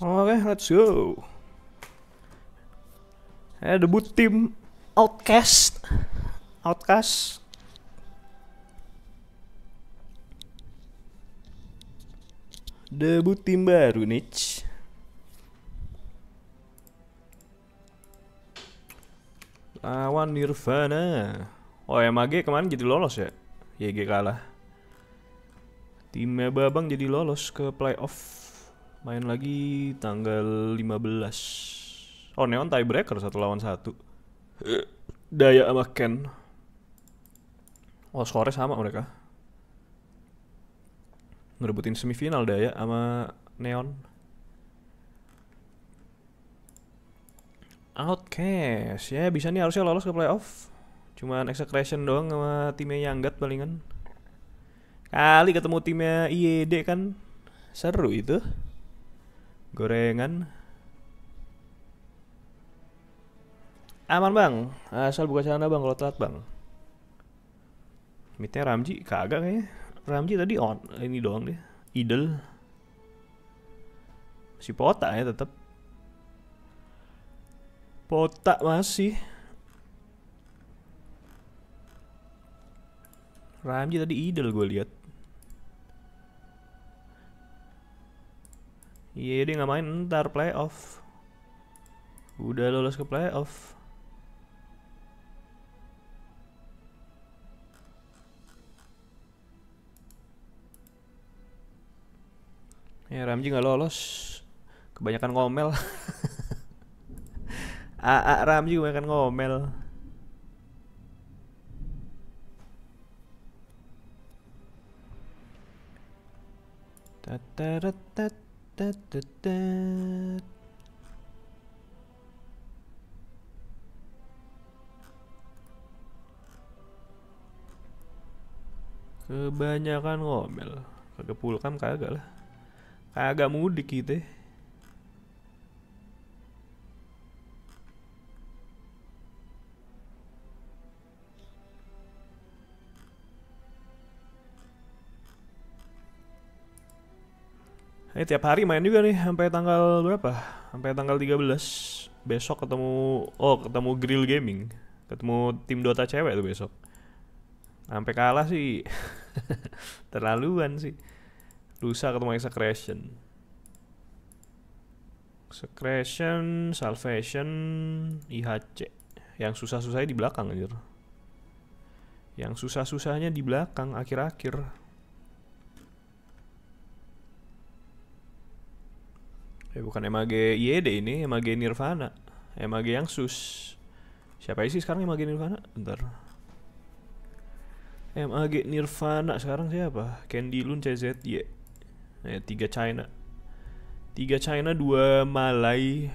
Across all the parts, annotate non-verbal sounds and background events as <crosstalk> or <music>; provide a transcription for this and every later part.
Oke, okay, let's go. Eh, debut tim Outcast. Outcast. Debut tim baru, nih. Lawan Nirvana. Oh, MAG kemarin jadi lolos ya? YG kalah. Timnya Babang jadi lolos ke playoff. Main lagi tanggal 15. Oh, Neon tiebreaker satu lawan satu. Daya sama Ken. Oh, skornya sama mereka. Ngerebutin semifinal Daya sama Neon. Outcast. Ya, bisa nih harusnya lolos ke playoff. Cuman execration doang sama timnya Yanggat palingan. Kali ketemu timnya IED kan. Seru itu. Gorengan. Aman bang, asal buka celana bang kalau telat bang. Mitnya Ramji kagak kayaknya. Ramji tadi on ini doang deh. Idol. Si Pota ya tetap. Pota masih. Ramji tadi idol gue lihat. Iya dia nggak main ntar playoff. Udah lolos ke playoff. Ya Ramji nggak lolos. Kebanyakan ngomel. AA <laughs> Ramji kebanyakan ngomel. Tatarat Kebanyakan ngomel. Kagak pulkam kagak lah. Kagak mudik gitu ya. Ini tiap hari main juga nih sampai tanggal berapa? Sampai tanggal 13. Besok ketemu oh, ketemu Grill Gaming. Ketemu tim Dota cewek tuh besok. Sampai kalah sih. <laughs> Terlaluan sih. Lusa ketemu Execration. Execration, Salvation, IHC. Yang susah-susahnya di belakang anjir. Yang susah-susahnya di belakang akhir-akhir. Ya bukan MAG YD e ini, MAG Nirvana. MAG yang sus. Siapa sih sekarang MAG Nirvana? Bentar. MAG Nirvana sekarang siapa? Candy Lun CZY. Eh, tiga China. Tiga China, dua Malay.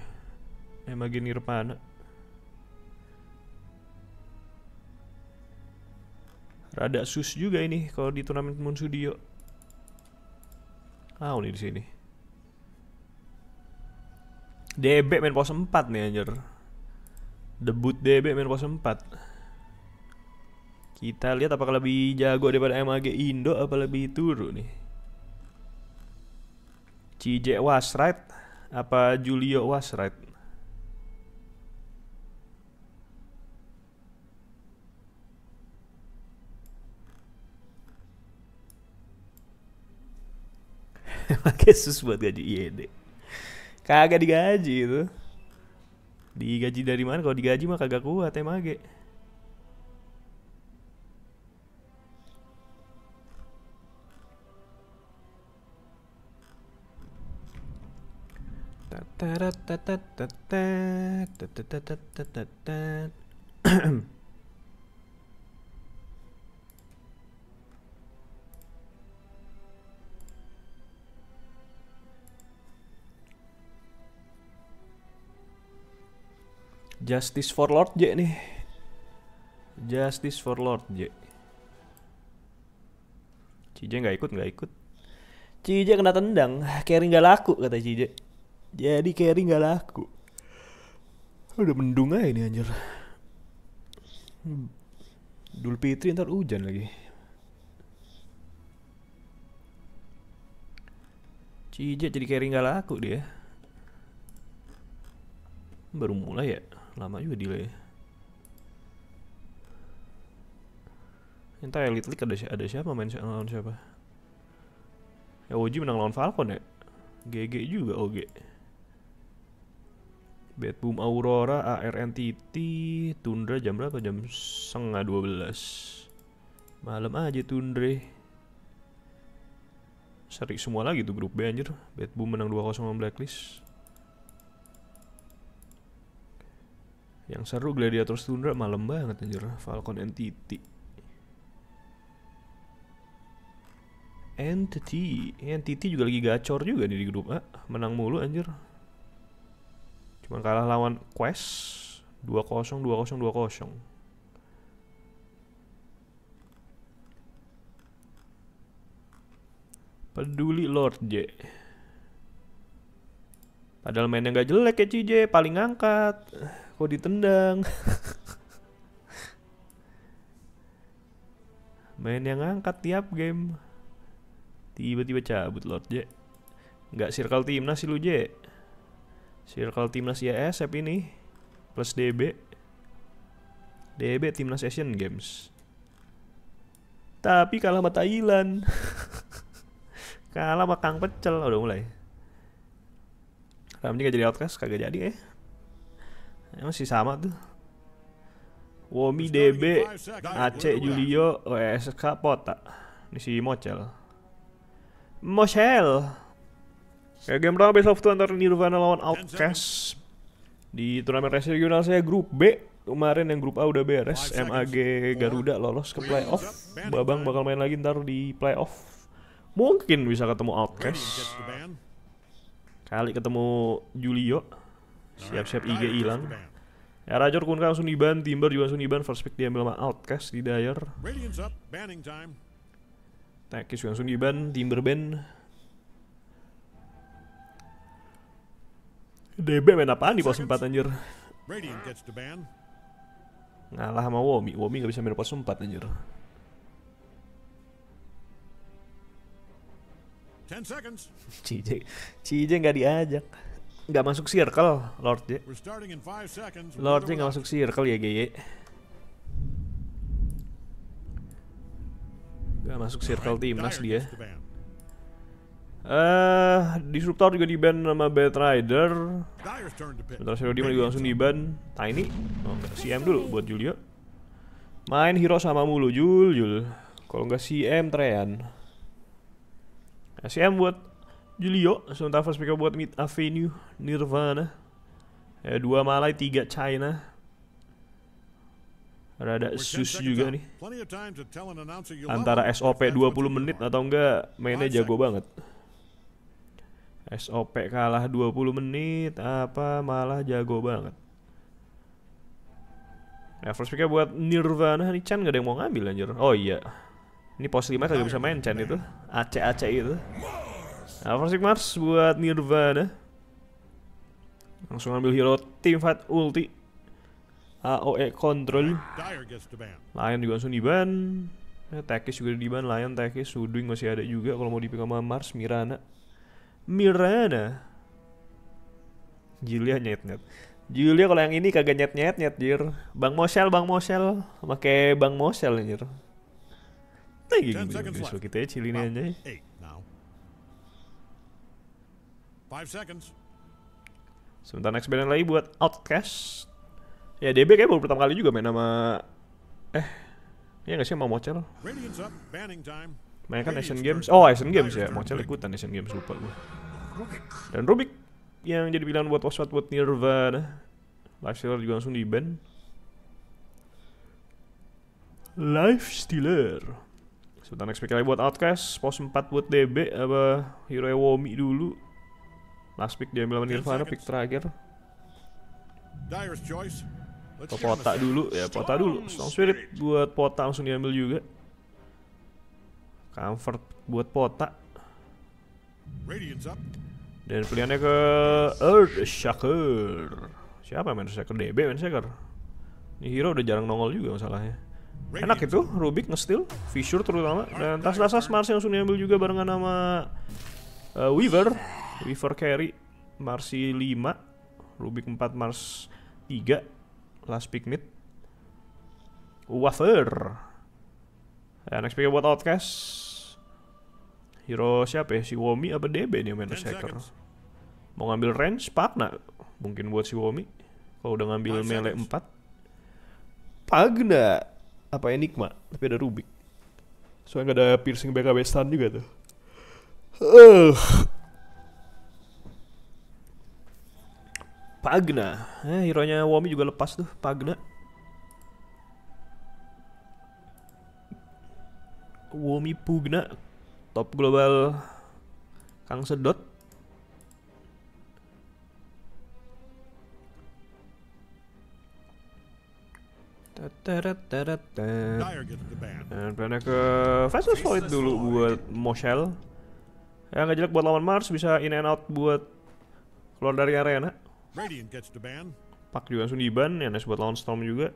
MAG Nirvana. Rada sus juga ini kalau di turnamen Moon Studio. Ah, ini di sini. DB main pos 4 nih anjir Debut DB main pos 4 Kita lihat apakah lebih jago daripada MAG Indo apa lebih turun nih CJ right apa Julio Wasright <laughs> right? sus buat gaji IED kagak digaji itu digaji dari mana kalau digaji mah kagak kuat emang ta Justice for Lord J nih. Justice for Lord J. Cije nggak ikut nggak ikut. Cije kena tendang, carry nggak laku kata Cije. Jadi carry nggak laku. Udah mendung aja ini anjir. Hmm. Dul Fitri ntar hujan lagi. Cije jadi carry nggak laku dia. Baru mulai ya lama juga delay entah Elite League ada, si ada siapa main si lawan siapa ya Oji menang lawan Falcon ya GG juga OG Bad Boom Aurora, AR Entity, Tundra jam berapa? Jam setengah 12 Malam aja Tundra Serik semua lagi tuh grup B anjir Bad Boom menang 2-0 Blacklist Yang seru Gladiator Tundra malam banget anjir Falcon Entity. Entity, Entity juga lagi gacor juga nih di grup A, menang mulu anjir. Cuman kalah lawan Quest 2-0 2-0 2-0. Peduli Lord J. Padahal mainnya nggak jelek ya CJ, paling ngangkat kok ditendang main yang angkat tiap game tiba-tiba cabut Lord J nggak circle timnas sih lu J circle timnas ya, sep ini plus DB DB timnas Asian Games tapi kalah sama Thailand <laughs> kalah sama Kang Pecel udah mulai Ramji gak jadi outcast kagak jadi ya eh. Emang sih sama tuh Womi DB nah, AC Julio WSK Pota Ini si Mochel Mochel Kayak Game pertama besok tuh antara Nirvana lawan Outcast Di turnamen regional saya grup B Kemarin yang grup A udah beres MAG Garuda lolos ke playoff Babang bakal main lagi ntar di playoff Mungkin bisa ketemu Outcast Kali ketemu Julio Siap-siap IG hilang. Ya, ya Rajor kan langsung diban, Timber juga langsung diban, first pick diambil sama Outcast di Dyer. Tekis juga langsung diban, Timber ban. DB main apaan di pos 4 anjir? Ngalah sama Womi, Womi gak bisa main pos 4 anjir. 10 seconds. <laughs> Cije, nggak diajak nggak masuk circle Lord ya. Lord nggak masuk circle ya GY. Nggak masuk circle timnas dia. Eh, uh, Disruptor juga di ban sama Bad Rider. Bentar Shadow Demon juga langsung di ban. Tiny. Oh, CM dulu buat Julio. Main hero sama mulu Jul, Jul. Kalau nggak CM Trean. Nah, CM buat Julio, sementara first pick buat Mid Avenue, Nirvana. Ya, dua Malay, tiga China. Rada sus juga nih. Antara SOP 20 menit atau enggak, mainnya jago banget. SOP kalah 20 menit apa malah jago banget. Nah, first pick buat Nirvana nih Chan gak ada yang mau ngambil anjir. Oh iya. Ini pos 5 kagak bisa main Chan itu. Aceh-aceh itu. Nah, Mars buat Nirvana. Langsung ambil hero team fight ulti. AOE control. Lion juga langsung diban. Ya, eh, Tekis juga diban, Lion, Tekis, Sudwing masih ada juga kalau mau dipikir sama Mars, Mirana. Mirana. Julia nyet-nyet. Julia kalau yang ini kagak nyet nyet nyet jir. Bang Mosel, Bang Mosel, pakai Bang Mosel anjir. Nah, gini, gini, gini, gini, gini, gini, Five seconds. Sebentar next band lagi buat Outcast. Ya DB kayak baru pertama kali juga main sama eh ya nggak sih sama mochel Main kan Asian Games. Oh, Asian Games ya. mochel ikutan Asian Games lupa gue. Dan Rubik yang jadi pilihan buat Oswald buat Nirvana. Life Stealer juga langsung di ban. Life Stealer. Sebentar next pick lagi buat Outcast, pos 4 buat DB apa Hero Ewomi dulu. Last pick diambil sama Nirvana, pick terakhir. Ke Pota dulu, ya Pota dulu. Strong Spirit buat Pota langsung diambil juga. Comfort buat Pota. Dan pilihannya ke Earth Shaker. Siapa main Shaker? DB main Shaker. Ini hero udah jarang nongol juga masalahnya. Enak itu, Rubik nge-steal. Fissure terutama dan tas-tas Mars yang langsung diambil juga barengan sama eh, Weaver. River Carry Marsi 5 Rubik 4 Mars 3 Last pick mid Wafer ya, Next pick buat Outcast Hero siapa ya? Si Womi apa DB nih yang main Hacker Mau ngambil range Pagna Mungkin buat si Womi Kalau udah ngambil melee 4 Pagna Apa Enigma Tapi ada Rubik Soalnya gak ada piercing BKB stun juga tuh Uh. Pagna. Eh, hero-nya Womi juga lepas tuh, Pagna. Womi Pugna top global Kang Sedot Dan Pernah ke Faceless Solid dulu buat Moshel Yang nggak jelek buat lawan Mars bisa in and out buat keluar dari arena Radiant gets the ban. Pak juga langsung diban ya nice buat lawan Storm juga.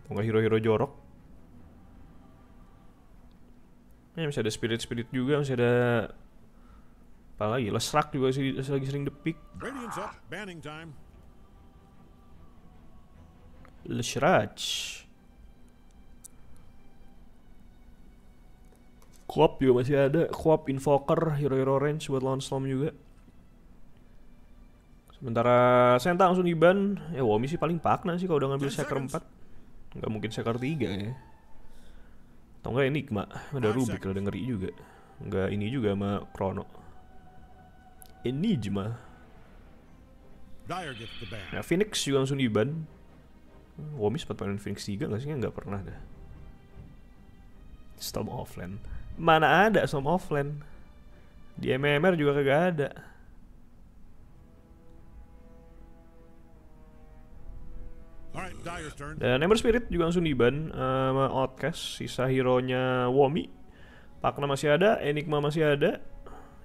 Atau nggak hero-hero jorok. Ya masih ada spirit-spirit juga, masih ada apa lagi? Lesrak juga sih lagi sering depik. Lesrak. Kuap juga masih ada. Kuap Invoker, hero-hero range buat lawan Storm juga. Sementara Senta langsung ban ya Womi sih paling pakna sih kalau udah ngambil seker 4. Nggak mungkin seker 3 ya. Atau enggak Enigma, ada Rubik lah ngeri juga. Enggak ini juga sama Krono. Ini Enigma. Nah Phoenix juga langsung ban Womi sempat main Phoenix 3 nggak sih? Nggak pernah dah. Storm offline. Mana ada Storm offline? Di MMR juga kagak ada. Dan Ember Spirit juga langsung diban uh, eh, Outcast Sisa hero-nya Womi Pakna masih ada, Enigma masih ada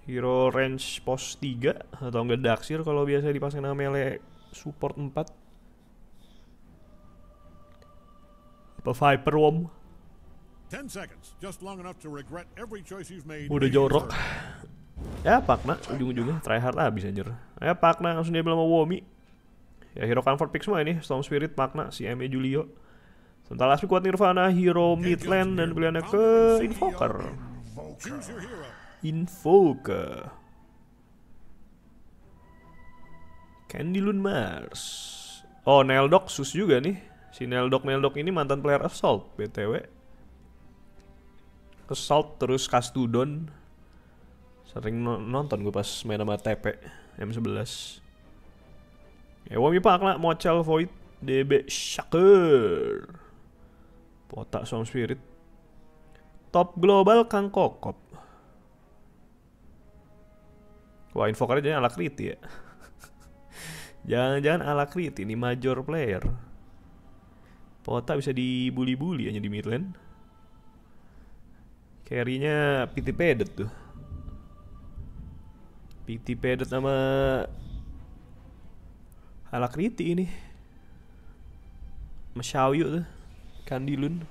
Hero range pos 3 Atau enggak Daxir kalau biasa dipasang nama melee support 4 Apa Viper Wom Udah jorok Ya Pakna ujung-ujungnya try hard abis anjir Ya Pakna langsung dia bilang sama Womi Ya hero comfort kan pick semua ini, Storm Spirit, Magna, CME, Julio. Sementara pick kuat Nirvana, Hero, Midland, dan pilihannya ke Invoker. Invoker. Candy Loon Mars. Oh, Neldok sus juga nih. Si Neldok Neldok ini mantan player Assault BTW. Assault terus Kastudon. Sering nonton gue pas main sama TP M11. Eh, wami pak lah, là, Mochal Void, DB Shaker. Potak Sound Spirit. Top Global Kang Kokop. Wah, info kali jadi ala kriti ya. <laughs> Jangan-jangan ala kriti ini major player. Potak bisa dibully-bully hanya di mid lane. Carry-nya PT Pedet tuh. PT Pedet sama ala kriti ini Mesyawiyu tuh Kandilun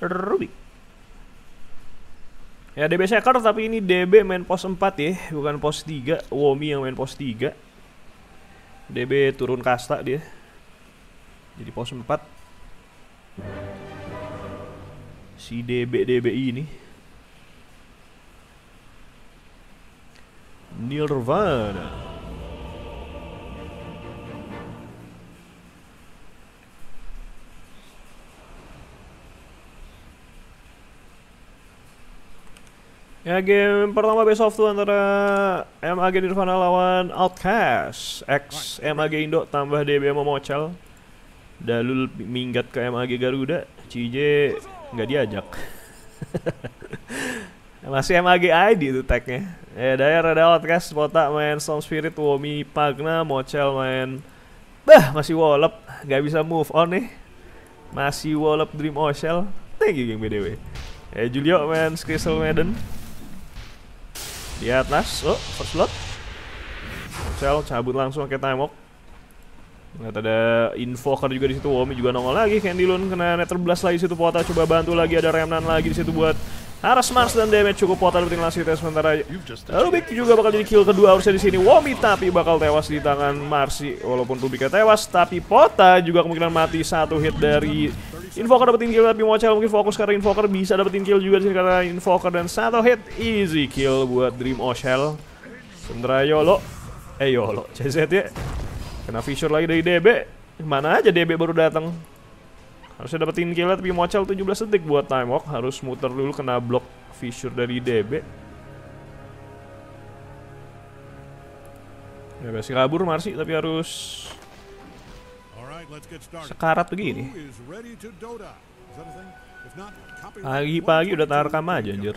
Rubik Ya DB Shaker tapi ini DB main pos 4 ya Bukan pos 3 Womi yang main pos 3 DB turun kasta dia Jadi pos 4 Si DB DB ini Nirvana Ya game pertama best of two antara MAG Nirvana lawan Outcast X MAG Indo tambah DBM Mochel. Dalul minggat ke MAG Garuda CJ nggak diajak <laughs> Masih MAG ID itu tagnya Ya Daerah ada Outcast Botak main Storm Spirit Womi Pagna Mochel main Bah masih wallop nggak bisa move on nih Masih wallop Dream Ocel Thank you game BDW Eh Julio main Crystal Maiden di atas. Oh, first blood. Sel cabut langsung ke time walk. Lihat ada invoker juga di situ. Womi juga nongol lagi. Candy Loon kena netter Blast lagi situ. Pota coba bantu lagi. Ada remnan lagi di situ buat Haras Mars dan damage cukup Pota dapetin langsung kita sementara. Rubik juga bakal jadi kill kedua harusnya di sini. Womi tapi bakal tewas di tangan Marsi. Walaupun Rubiknya tewas, tapi Pota juga kemungkinan mati satu hit dari Invoker dapetin kill tapi Mochel mungkin fokus karena Invoker bisa dapetin kill juga sih karena Invoker dan satu hit easy kill buat Dream Oshel. Sementara Yolo, eh Yolo, CZ <laughs> ya. Kena fissure lagi dari DB. Mana aja DB baru datang. Harusnya dapetin kill tapi Mochel 17 detik buat time walk harus muter dulu kena block fissure dari DB. Ya, masih kabur Marsi tapi harus Sekarat begini. Pagi-pagi udah rekam aja anjir.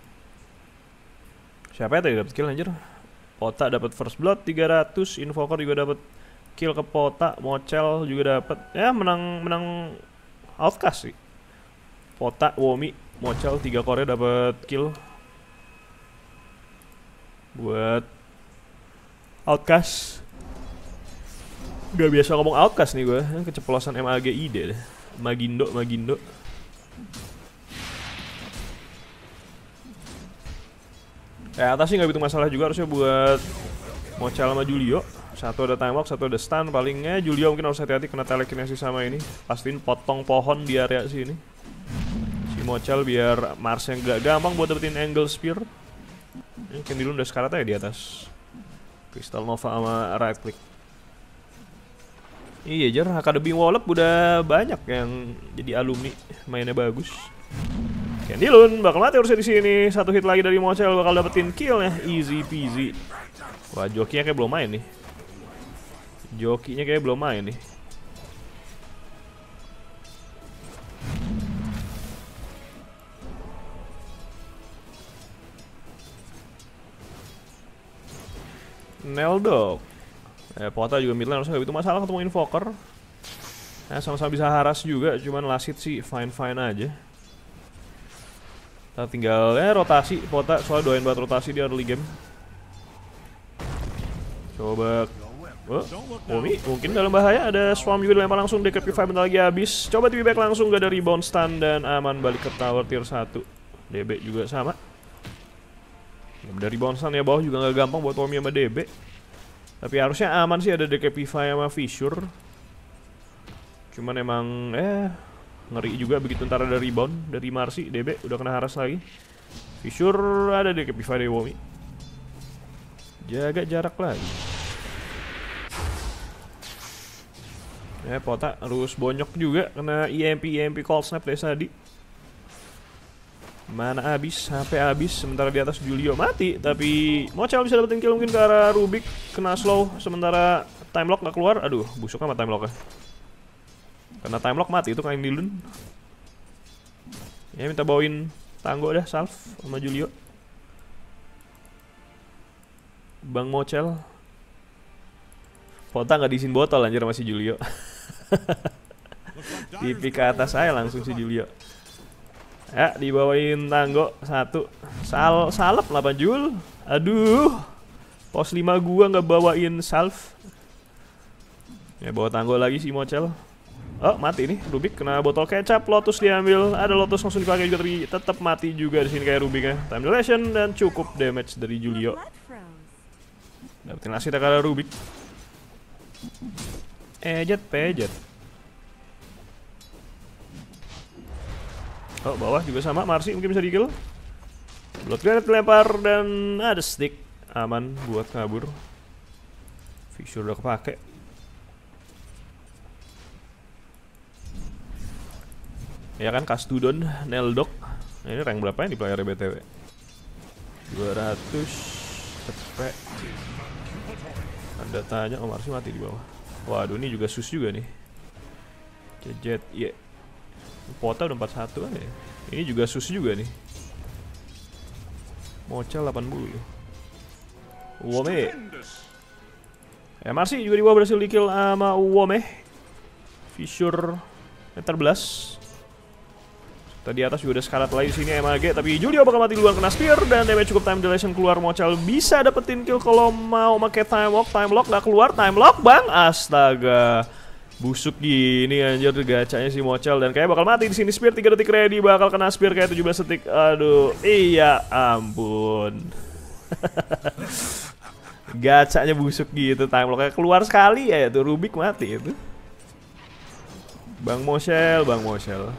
<coughs> Siapa ya tadi dapet kill anjir? Pota dapat first blood 300, invoker juga dapat kill ke Pota, Mocel juga dapat. Ya menang menang outcast sih. Pota, Womi, Mocel tiga korea dapat kill. Buat outcast Gak biasa ngomong outcast nih gue Keceplosan MAGI deh Magindo, Magindo Ya atas sih gak begitu masalah juga harusnya buat mochal sama Julio Satu ada time walk, satu ada stun Palingnya Julio mungkin harus hati-hati kena telekinesis sama ini Pastiin potong pohon di area sini Si mochal biar Mars yang gak gampang buat dapetin angle spear Ini Kendilun udah sekarat aja di atas Crystal Nova sama right click Iya jar Akademi Wallop udah banyak yang jadi alumni mainnya bagus. Candy Lun bakal mati harusnya di sini. Satu hit lagi dari mochel bakal dapetin kill ya. Easy peasy. Wah, jokinya kayak belum main nih. Jokinya kayak belum main nih. Neldok Eh, Pota juga midline harusnya nggak begitu masalah ketemu Invoker. Eh sama-sama bisa haras juga, cuman Lasit sih fine-fine aja. Kita tinggal ya rotasi Pota, soalnya doain buat rotasi di early game. Coba Oh, Omi mungkin dalam bahaya ada Swarm juga dilempar langsung DKP 5 bentar lagi habis Coba TB back langsung gak ada rebound stun dan aman balik ke tower tier 1 DB juga sama Gak dari rebound ya bawah juga gak gampang buat Omi sama DB tapi harusnya aman sih ada decapify sama Fissure. Cuman emang eh ngeri juga begitu ntar ada rebound dari Marsi, DB udah kena haras lagi. Fissure ada decapify dari Womi. Jaga jarak lagi. Eh, Pota harus bonyok juga kena EMP EMP call snap dari tadi. Mana abis sampai abis Sementara di atas Julio mati. Tapi Mocha bisa dapetin kill mungkin ke arah Rubik. Kena slow. Sementara time lock gak keluar. Aduh, busuk sama time lock locknya. Karena time lock mati itu kain dilun. Ya minta bawain tanggo dah Salf sama Julio. Bang mochel Fota nggak diisiin botol anjir masih Julio. <laughs> Tipik ke atas saya langsung si Julio. Ya, dibawain tanggo satu. Sal salep 8 jul. Aduh. Pos 5 gua nggak bawain salve. Ya bawa tanggo lagi si Mocel. Oh, mati nih Rubik kena botol kecap, Lotus diambil. Ada Lotus langsung dipakai juga tapi tetap mati juga di sini kayak rubiknya Time dilation dan cukup damage dari Julio. Dapetin nasi tak ada Rubik. Ejet pejet. Oh, bawah juga sama. Marsi mungkin bisa di-kill. Blood granite dilempar dan ada stick. Aman buat kabur. Fissure udah kepake. Ya kan, Kastudon, Neldok. Nah, ini rank berapa yang di player BTW? 200 TP. Ada tanya, oh Marsi mati di bawah. Waduh, ini juga sus juga nih. Jejet, iya. Yeah. Kuota udah 41 kan Ini juga sus juga nih. Mocel 80. Wome. MRC juga di bawah berhasil di kill sama Wome. Fissure meter belas. Tadi atas juga udah sekarat lagi sini MAG, tapi Julio bakal mati duluan kena spear dan damage cukup time dilation keluar Mocel bisa dapetin kill kalau mau pakai time lock, time lock nggak keluar, time lock bang, astaga. Busuk gini anjir gacanya si Mochel dan kayak bakal mati di sini spear 3 detik ready bakal kena spear kayak 17 detik. Aduh, iya ampun. <laughs> gacanya busuk gitu time lock keluar sekali ya itu Rubik mati itu. Bang Mochel, Bang Mochel.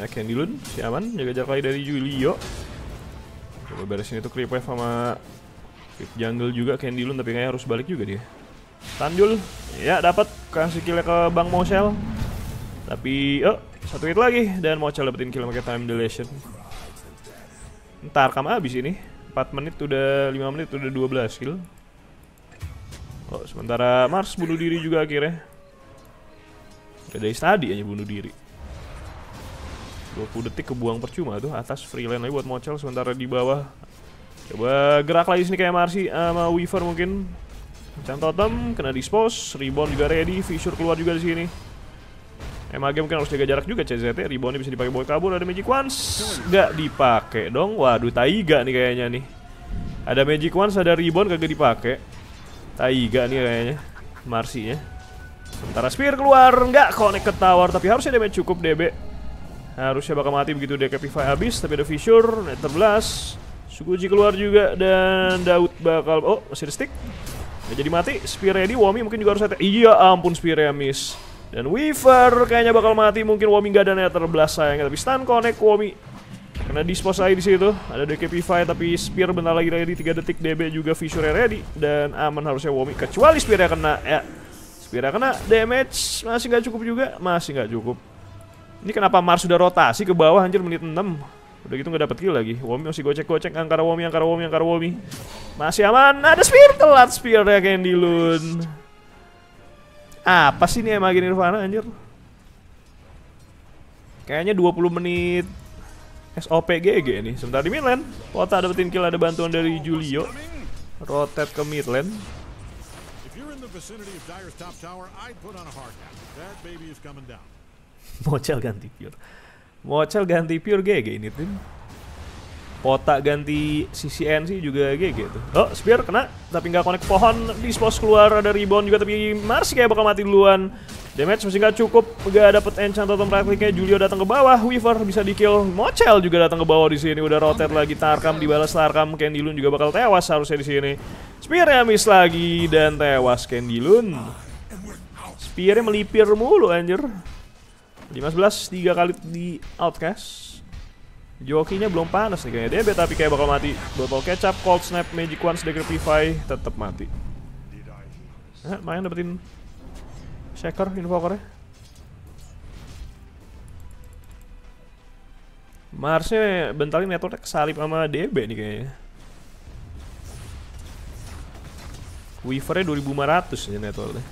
Ya, Candy si aman, jaga jarak dari Julio. Coba beresin itu creep wave sama jungle juga Candy Loon tapi kayaknya harus balik juga dia. Tanjul, ya dapat kasih kill ke Bang Mosel Tapi oh, satu hit lagi dan mochel dapetin kill pakai time dilation. Ntar kamu abis ini. 4 menit udah 5 menit udah 12 kill. Oh, sementara Mars bunuh diri juga akhirnya. Udah dari tadi aja bunuh diri. 20 detik kebuang percuma tuh atas freelance lagi buat Mochel sementara di bawah Coba gerak lagi sini kayak Marsi sama Weaver mungkin. Can totem, kena dispose, rebound juga ready, Fisher keluar juga di sini. MAG mungkin harus jaga jarak juga CZT, reboundnya bisa dipakai buat kabur, ada Magic Wands. Nggak dipakai dong, waduh Taiga nih kayaknya nih. Ada Magic Wands, ada rebound kagak dipakai. Taiga nih kayaknya, Marcy-nya. Sementara Spear keluar, nggak connect ke tower, tapi harusnya damage cukup DB. Harusnya bakal mati begitu dia habis, tapi ada Fisher, net blast Suguji keluar juga dan Daud bakal oh masih stick. Nggak jadi mati. Spear ready. Wami mungkin juga harus attack. Iya ampun Spear miss. Dan Weaver kayaknya bakal mati. Mungkin Wami gak ada nether blast sayang. Tapi stun connect Wami. Karena dispose aja di situ. Ada DKP fight tapi Spear bentar lagi ready tiga detik DB juga Fissure ready dan aman harusnya Wami kecuali Spear kena ya. Spear kena damage masih nggak cukup juga, masih nggak cukup. Ini kenapa Mars sudah rotasi ke bawah anjir menit 6. Udah gitu gak dapet kill lagi. Womi masih gocek-gocek angkara Womi, angkara Womi, angkara Womi. Masih aman. Ada spear telat spear ya Candy Loon Apa sih ini emang gini Nirvana anjir? Kayaknya 20 menit SOP GG nih. Sebentar di mid lane. Wota dapetin kill ada bantuan dari Julio. Rotate ke mid lane. Mocel ganti pure. Mocel ganti Pure GG ini tim. Pota ganti CCNC juga GG tuh. Oh, Spear kena, tapi nggak connect pohon. Dispos keluar, ada rebound juga, tapi Mars kayak bakal mati duluan. Damage masih nggak cukup, nggak dapet enchant atau praktiknya. Julio datang ke bawah, Weaver bisa di-kill. Mocel juga datang ke bawah di sini, udah rotate lagi. Tarkam dibalas Tarkam, Candy juga bakal tewas harusnya di sini. Spearnya miss lagi, dan tewas Candy Spearnya melipir mulu anjir. 15 3 kali di outcast. Jokinya belum panas nih kayaknya. DB tapi kayak bakal mati. Botol kecap, cold snap, magic wand decrepify tetap mati. Nah, main dapetin shaker invokernya. Marsnya bentar ini networknya kesalip sama DB nih kayaknya. Weavernya 2500 ya networknya.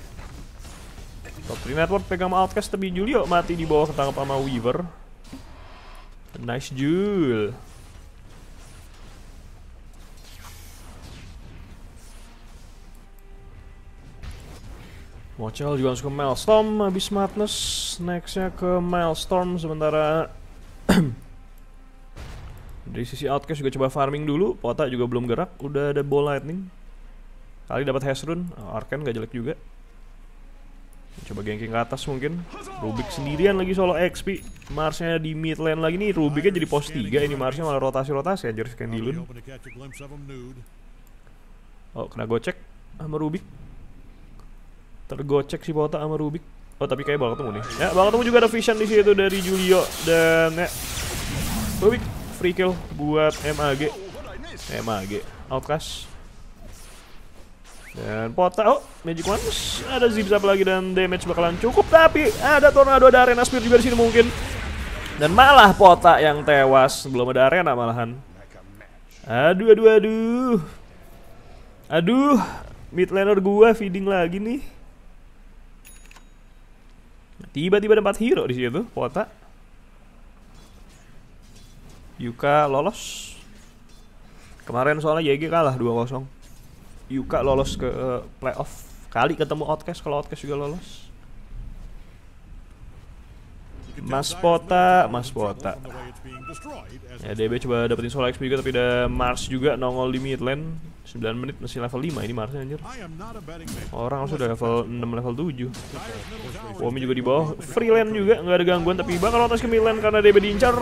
Top 3 Network pegang Outcast tapi Julio mati di bawah ketangkap sama Weaver. Nice Jul. Mochel juga langsung ke Maelstrom habis Madness. Nextnya ke Maelstrom sementara <clears throat> dari sisi Outcast juga coba farming dulu. Pota juga belum gerak, udah ada Ball Lightning. Kali dapat Hasrun, Arcan gak jelek juga. Coba gengking ke atas mungkin Rubik sendirian lagi solo XP Marsnya di mid lane lagi nih Rubiknya jadi pos 3 ini Marsnya malah rotasi-rotasi anjir Scandilun Oh kena gocek sama Rubik Tergocek si Bota sama Rubik Oh tapi kayak bakal ketemu nih Ya bakal ketemu juga ada Vision di situ dari Julio Dan ya Rubik free kill buat MAG MAG Outcast dan pota, oh, Magic ones. ada Zipzap lagi dan damage bakalan cukup, tapi ada Tornado, ada Arena Spear juga di sini mungkin. Dan malah pota yang tewas, belum ada Arena malahan. Aduh, aduh, aduh. Aduh, mid laner gua feeding lagi nih. Tiba-tiba ada 4 hero di situ, pota. Yuka lolos. Kemarin soalnya YG kalah 2-0. Yuka lolos ke uh, playoff kali ketemu Outcast kalau Outcast juga lolos Mas Pota, Mas Pota. Ya DB coba dapetin solo XP juga tapi ada Mars juga nongol di mid lane. 9 menit masih level 5 ini Marsnya anjir. Orang udah level 6 level 7. Womi juga di bawah. Freeland juga nggak ada gangguan tapi bakal atas ke mid lane karena DB diincar.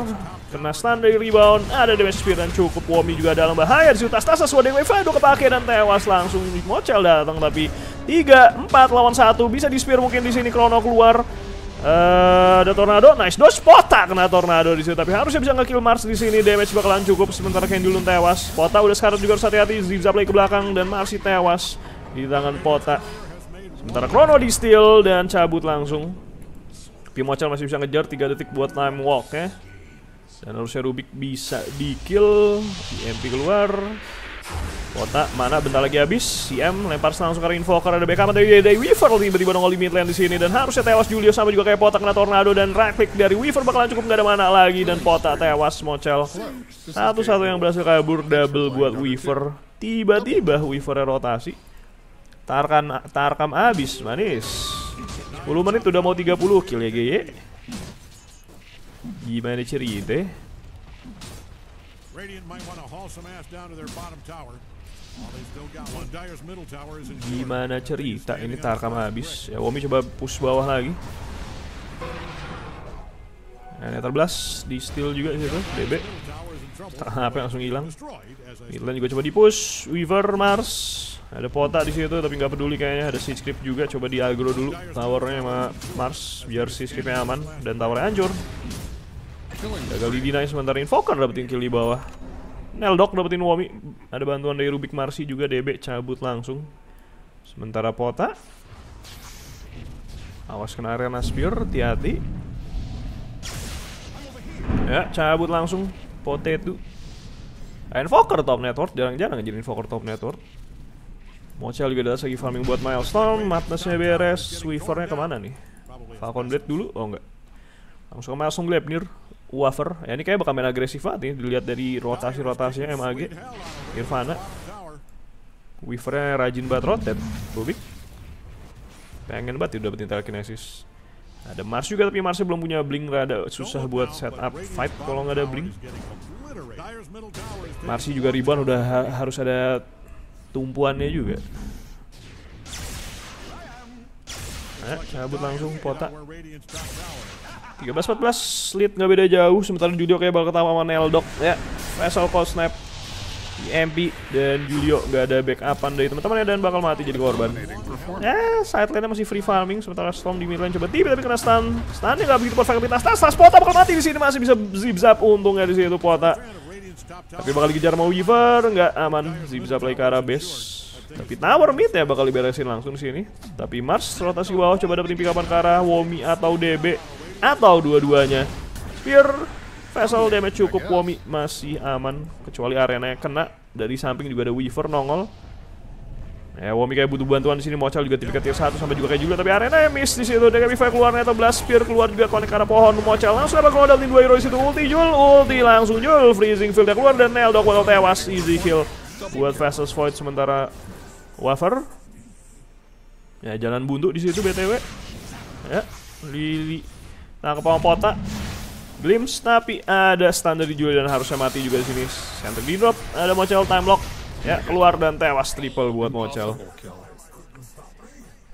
Kena stun dari rebound. Ada damage spear dan cukup Womi juga dalam bahaya di situ tas tas DW Fado kepake dan tewas langsung. Mocel datang tapi 3 4 lawan 1 bisa di spear mungkin di sini Krono keluar. Eh, ada tornado, nice Dos Pota kena tornado di situ tapi harusnya bisa ngekill Mars di sini. Damage bakalan cukup sementara Candy belum tewas. Pota udah sekarang juga harus hati-hati, Zigzag play ke belakang dan Marsi tewas di tangan Pota. Sementara Chrono di steal dan cabut langsung. Pimochel masih bisa ngejar 3 detik buat time walk ya. Dan harusnya Rubik bisa di kill, di MP keluar. Kota mana bentar lagi habis. CM lempar senang langsung ke karena ada backup dari dari Weaver tiba-tiba nongol limit lane di sini dan harusnya tewas Julius sama juga kayak Pota kena tornado dan click dari Weaver bakalan cukup nggak ada mana lagi dan Pota tewas Mocel. Satu-satu yang berhasil kabur double buat Weaver. Tiba-tiba Weaver rotasi. Tarkan Tarkam habis manis. 10 menit udah mau 30 kill ya GY. Ya. Gimana cerita? Radiant might want to haul ass down to their bottom tower. Gimana cerita ini Tarkam habis Ya Womi coba push bawah lagi Nah, Nether Blast di steal juga disitu DB apa langsung hilang Midland juga coba di push Weaver Mars ada pota di situ tapi nggak peduli kayaknya ada si script juga coba di agro dulu towernya sama Mars biar si scriptnya aman dan towernya hancur gagal di deny sementara Invoker dapetin kill di bawah Neldok dapetin Womi. Ada bantuan dari Rubik Marsi juga DB cabut langsung. Sementara Pota. Awas kena arena spear, hati-hati. Ya, cabut langsung Potato. Invoker top network, jarang-jarang jadi invoker top network. Mochel juga ada lagi farming buat milestone, Madnessnya beres, Swifernya kemana nih? Falcon Blade dulu? Oh enggak. Langsung ke milestone Glebnir. Wafer. Ya ini kayak bakal main agresif banget nih dilihat dari rotasi-rotasinya MAG. Irvana. Weavernya rajin banget rotate. Rubik. Pengen banget udah dapetin telekinesis. Ada Mars juga tapi Marsnya belum punya bling rada susah buat setup fight kalau nggak ada bling. Marsi juga ribuan, udah ha harus ada tumpuannya juga. Eh, cabut langsung pota 13-14 lead nggak beda jauh sementara Julio kayak bakal ketawa sama Neldok ya Vessel call snap MP dan Julio nggak ada backupan dari teman teman ya dan bakal mati jadi korban ya side lane masih free farming sementara Storm di mid lane coba tiba tapi kena stun stunnya nggak begitu perfect tapi kena stun stun Pota bakal mati di sini masih bisa zip zap untung untungnya di situ Pota tapi bakal dikejar mau Weaver nggak aman zip zap lagi ke arah base tapi Tower mid ya bakal diberesin langsung sini. Tapi Mars rotasi bawah coba dapetin pick upan ke Womi atau DB atau dua-duanya. Spear Vessel damage cukup Womi masih aman kecuali arena kena dari samping juga ada Weaver nongol. Ya, Womi kayak butuh bantuan di sini. Mochal juga tipe tier 1 sampai juga kayak juga tapi arena ya miss di situ. DKB Fire keluar atau Blast Spear keluar juga konek karena pohon Mochal Langsung dapat modal di dua hero di situ ulti Jul. Ulti langsung Jul freezing field keluar dan Neldok bakal tewas easy kill buat Vessels Void sementara wafer ya jalan buntu di situ btw ya lili nah kepala pota glimpse tapi ada standar dijual dan harusnya mati juga di sini center di drop ada mocel time lock ya keluar dan tewas triple buat mocel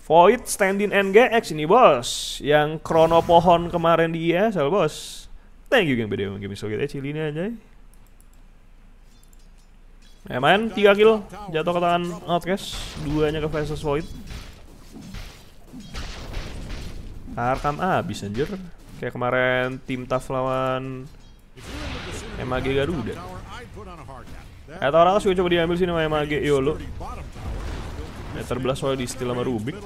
Void Standing NGX ini bos Yang krono pohon kemarin di e sel bos Thank you yang geng gini Game Soget aja ya. Ya main, 3 kill Jatuh ke tangan Outcast Duanya ke Faces Void Arkam abis anjir Kayak kemarin tim Taf lawan MAG Garuda Eh tower sih coba diambil sini sama MAG Yolo Meter eh, belas soalnya di steal sama Rubik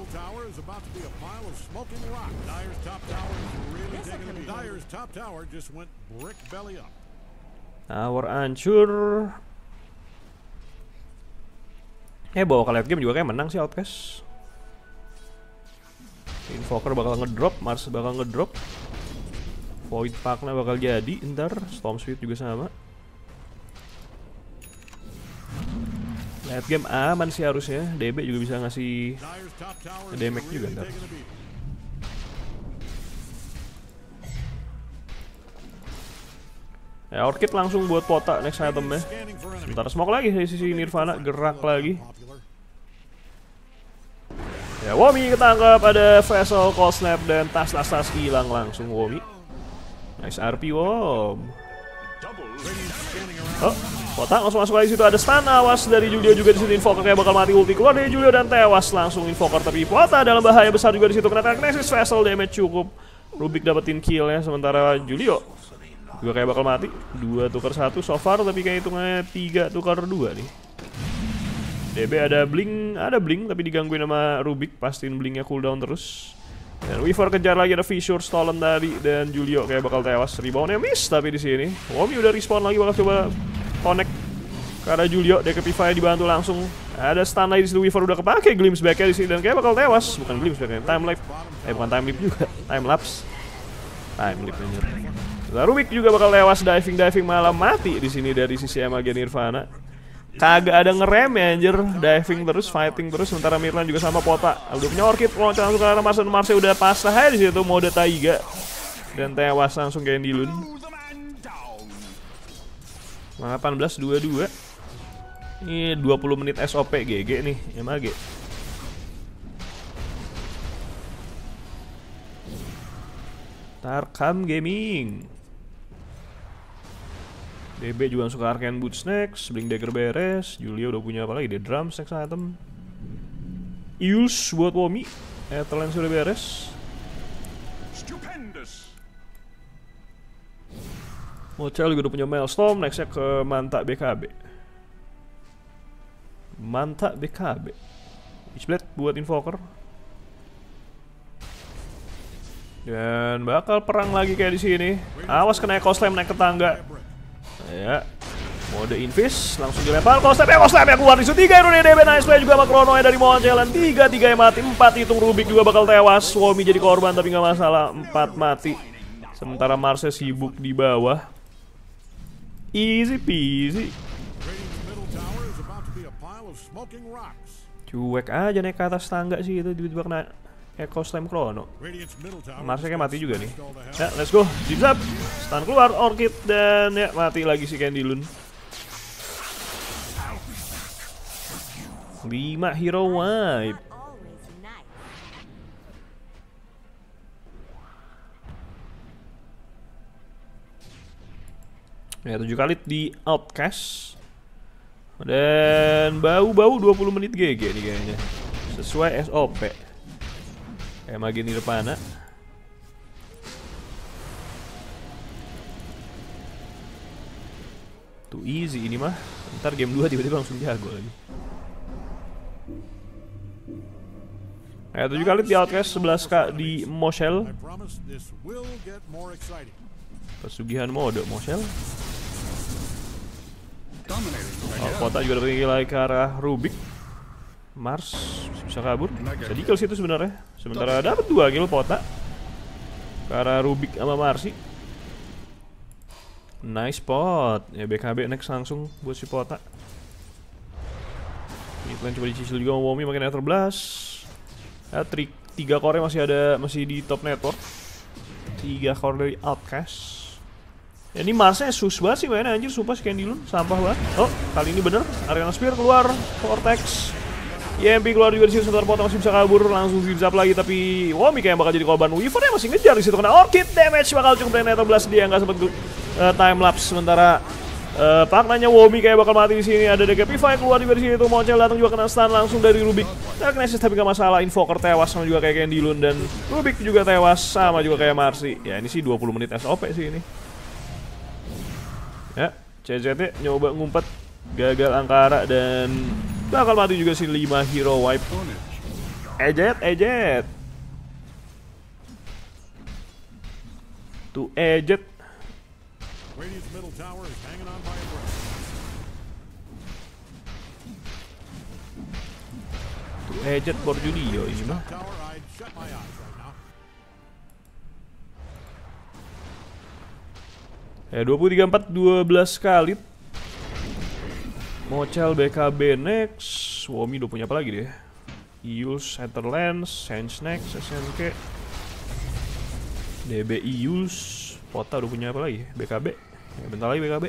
Tower hancur Eh bawa ke late game juga kayak menang sih Outcast. Invoker bakal ngedrop, Mars bakal ngedrop. Void Pakna bakal jadi ntar, Storm Speed juga sama. Late game aman sih harusnya, DB juga bisa ngasih damage juga ntar. Ya, Orchid langsung buat potak next item itemnya. Sebentar smoke lagi dari sisi Nirvana, gerak lagi. Ya, Womi ketangkap, ada Vessel, Call Snap, dan tas-tas-tas hilang langsung Womi. Nice RP, Wom. Oh, kotak langsung masuk lagi situ ada stun awas dari Julio juga di situ invoker bakal mati ulti keluar dari Julio dan tewas langsung invoker tapi Pota dalam bahaya besar juga di situ kena Nexus Vessel damage cukup Rubik dapetin kill ya sementara Julio juga kayak bakal mati dua tukar satu so far tapi kayak hitungannya tiga tukar dua nih DB ada bling, ada bling tapi digangguin sama Rubik, pastiin blingnya cooldown terus. Dan Weaver kejar lagi ada Fissure stolen tadi dan Julio kayak bakal tewas. Reboundnya miss tapi di sini. Womi udah respawn lagi bakal coba connect karena Julio Decapify dibantu langsung. Ada stun lagi di situ Weaver udah kepake glimpse back-nya di sini dan kayak bakal tewas. Bukan glimpse back-nya, time life. Eh bukan time life juga, <laughs> time lapse. Time leap anjir. Rubik juga bakal tewas diving diving malah mati di sini dari sisi Emma Nirvana kagak ada ngerem ya anjir diving terus fighting terus sementara Mirna juga sama Pota udah punya Orchid loncat langsung suka arah Marcel Marcel ya udah pasah aja di situ mode Taiga dan tewas langsung kayak Dilun 18-22 ini 20 menit SOP GG nih MAG Tarkam Gaming BB juga suka Arcane Boot Snacks, Blink Dagger beres, Julia udah punya apa lagi? Dia Drum Snacks Item. Eels buat Womi, Etherlands eh, udah beres. Stupendous. Mochel juga udah punya Maelstrom, nextnya ke Manta BKB. Manta BKB. Witchblade buat Invoker. Dan bakal perang lagi kayak di sini. Awas kena Eco naik ke tangga. Ya. Mode invis langsung dilempar. Kalau step yang step ya keluar situ tiga Ironia DB nice play juga makrono Krono dari Mohan jalan tiga tiga yang mati, empat hitung Rubik juga bakal tewas. Suami jadi korban tapi nggak masalah, empat mati. Sementara Marse sibuk di bawah. Easy peasy. Cuek aja naik ke atas tangga sih itu tiba-tiba Echo Slam Chrono Marsnya kayak mati juga nih Ya let's go Zip-zap Stun keluar Orchid Dan ya mati lagi si Candy Loon 5 hero wipe Ya 7 kali di Outcast Dan bau-bau 20 menit GG nih kayaknya Sesuai SOP Emagi Nirvana. Too easy ini mah. Ntar game 2 tiba-tiba langsung jago lagi. Ya, tujuh kali di Outcast sebelas kak di Moshel. Pesugihan mode Moshel. Oh, kota juga dapat ke arah Rubik. Mars bisa kabur. Bisa di-kill situ sebenarnya. Sementara dapat dua kill Pota. Karena Rubik sama Marsi. Nice spot. Ya BKB next langsung buat si Pota. ini plan coba dicicil juga Womi makin nether blast. Ya, trik tiga core masih ada masih di top network. Tiga core dari Outcast. Ya ini Marsnya sus banget sih mainnya anjir, sumpah si Loon. sampah banget. Oh, kali ini bener, Arena Spear keluar, Vortex. YMP ya, keluar juga versi sebentar potong masih bisa kabur langsung zigzag lagi tapi Womi kayak bakal jadi korban Weaver ya masih ngejar situ kena Orchid damage bakal cukup dari Blast dia nggak sempat uh, eh, time lapse sementara uh, eh, partnernya Womi kayak bakal mati di sini ada DKP5 keluar juga di sini tuh Moncel datang juga kena stun langsung dari Rubik nah, tapi nggak masalah Invoker tewas sama juga kayak Lun dan Rubik juga tewas sama juga kayak Marsi ya ini sih 20 menit SOP sih ini ya CZT nyoba ngumpet gagal Angkara dan Bakal mati juga si 5 hero wipe. Ejet, ejet. Tuh ejet. Tuh ejet for Corjulio ini mah. Eh, 23 4 12 kali Mochel BKB next Womi udah punya apa lagi deh Ius, Heterlands, Sense SNK DB Ius Pota udah punya apa lagi? BKB ya, Bentar lagi BKB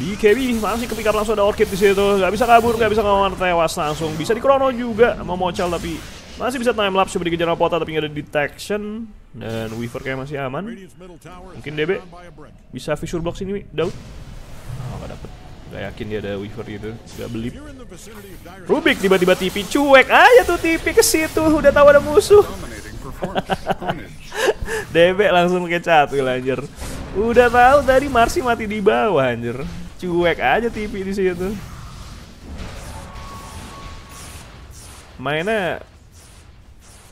BKB masih sih langsung ada Orchid di situ. Gak bisa kabur, gak bisa ngawar tewas langsung. Bisa di krono juga mau Mochel tapi masih bisa time lapse coba dikejar Pota tapi nggak ada detection dan Weaver kayak masih aman. Mungkin DB bisa fissure block sini Daud. Oh, gak dapet. Gak yakin dia ada Weaver gitu. Gak beli. Rubik tiba-tiba TV cuek aja tuh TV ke situ udah tahu ada musuh. <laughs> DB langsung kecat gila anjir. Udah tahu tadi Marsi mati di bawah anjir. Cuek aja TV di situ. Mainnya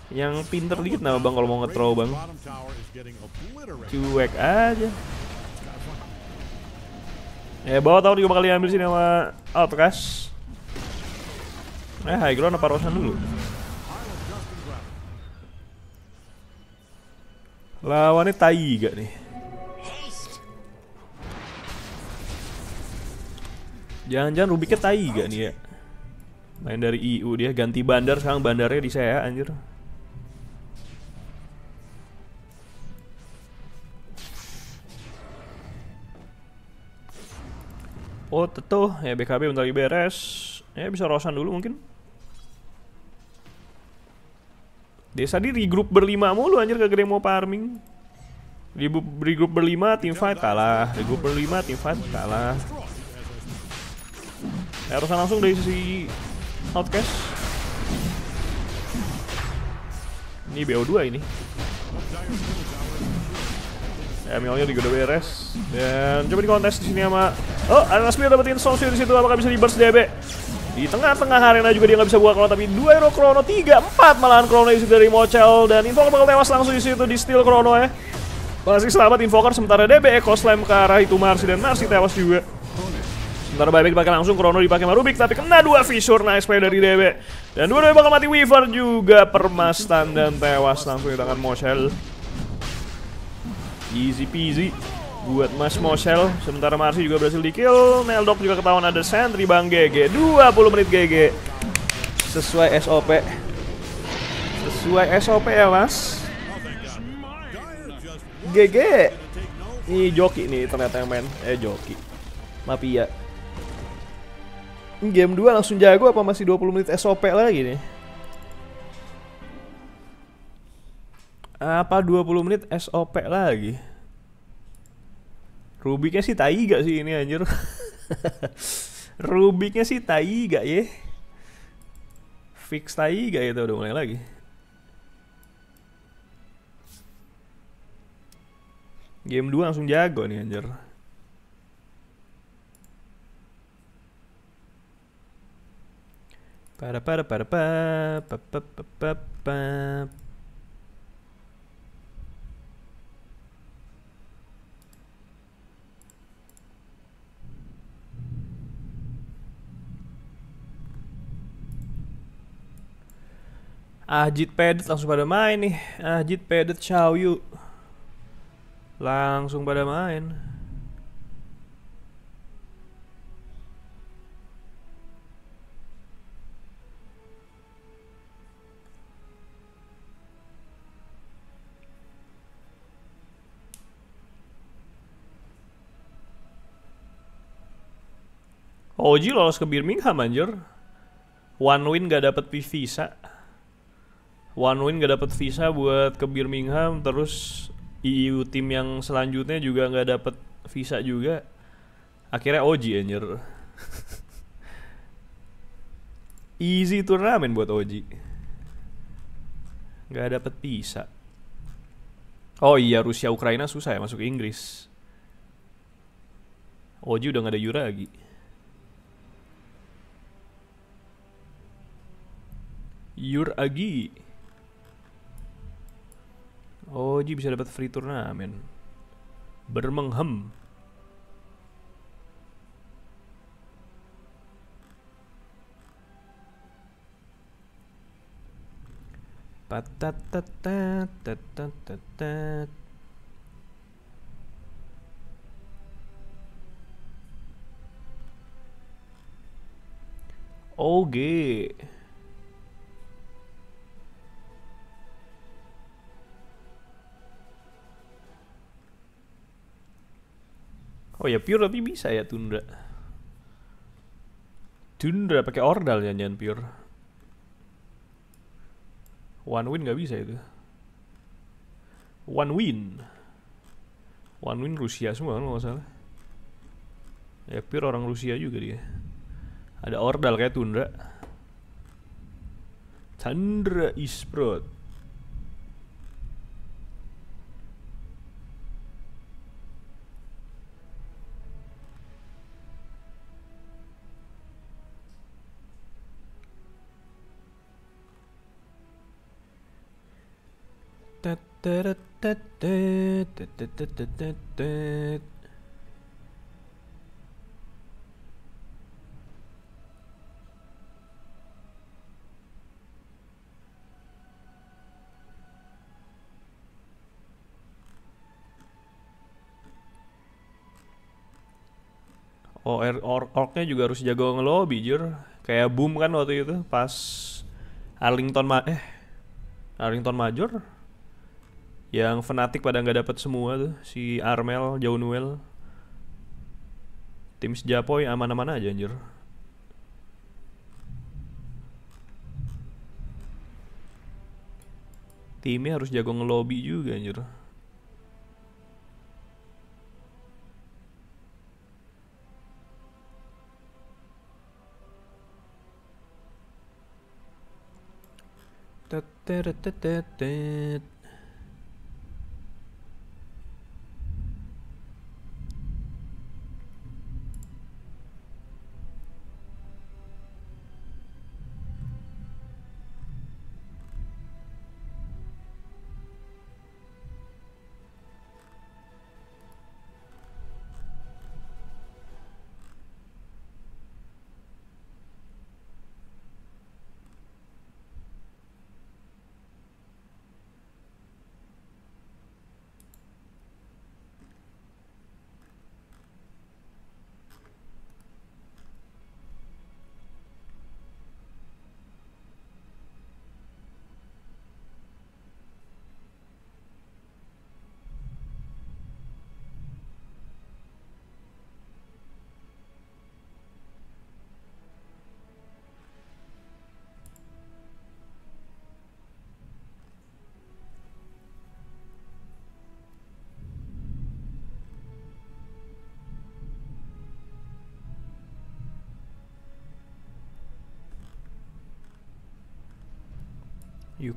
yang pinter dikit nama bang kalau mau nge bang. Cuek aja. Ya eh, bawa tahu juga bakal diambil sini sama Outcast. Eh high ground apa Rosan dulu? Lawannya tai gak nih. Jangan-jangan Rubiknya tai gak nih ya. Main dari EU dia ganti bandar sekarang bandarnya di saya anjir. Oh tuh ya BKB bentar lagi beres Ya bisa rosan dulu mungkin Desa di regroup berlima mulu anjir kagak mau farming Regroup berlima tim fight kalah Regroup berlima tim fight kalah Ya rosan langsung dari sisi Outcast Ini BO2 ini Emilnya juga udah beres. Dan coba dikontes di sini sama... Oh, spear dapetin Sonshu di situ. Apakah bisa di-burst DB? Di tengah-tengah arena juga dia nggak bisa buka kalau tapi dua Hero Chrono, 3, 4 malahan Chrono isi dari Mochel. Dan Invoker bakal tewas langsung di situ, di steal Chrono ya. Masih selamat Invoker, sementara DB Echo Slam ke arah itu Marsi, dan Marsi tewas juga. Sementara baik dipakai langsung, Chrono dipakai Marubik, tapi kena dua Fissure, nice play dari DB. Dan dua dua bakal mati Weaver juga, Permas dan tewas langsung di tangan Mochel. Easy peasy buat Mas Mosel. Sementara Marsi juga berhasil di kill. Neldok juga ketahuan ada sentry Bang GG. 20 menit GG. Sesuai SOP. Sesuai SOP ya, Mas. GG. Ini joki nih ternyata yang main. Eh, joki. Mafia. Game 2 langsung jago apa masih 20 menit SOP lagi nih? Apa 20 menit SOP lagi? Rubiknya sih tai gak sih ini anjir? <laughs> Rubiknya sih tai gak ya? Fix tai gak ya? dong udah mulai lagi. Game 2 langsung jago nih anjir. Para para para pa pa pa pa pa Ajit Pedet langsung pada main nih. Ajit Pedet Chowyu langsung pada main. Oji lolos ke Birmingham anjir. One win gak dapet visa. One Win gak dapet visa buat ke Birmingham terus EU tim yang selanjutnya juga gak dapet visa juga akhirnya Oji anjir <laughs> easy turnamen buat Oji gak dapet visa oh iya Rusia Ukraina susah ya masuk Inggris Oji udah gak ada Yura lagi Yur Agi. Oh, Ji bisa dapat free turnamen. Bermenghem. Oke. Okay. Oh ya pure tapi bisa ya tundra. Tundra pakai ordal ya jangan pure. One win nggak bisa itu. One win. One win Rusia semua kan nggak salah. Ya pure orang Rusia juga dia. Ada ordal kayak tundra. Tundra Isprot. Oh, er- or orknya juga harus jago ngelo jur. Kayak boom kan waktu itu pas Arlington ma eh Arlington Major yang fanatik pada nggak dapat semua tuh si Armel, Jaunuel. Tim Sejapoy aman-aman aja anjir. Timnya harus jago ngelobi juga anjir. Da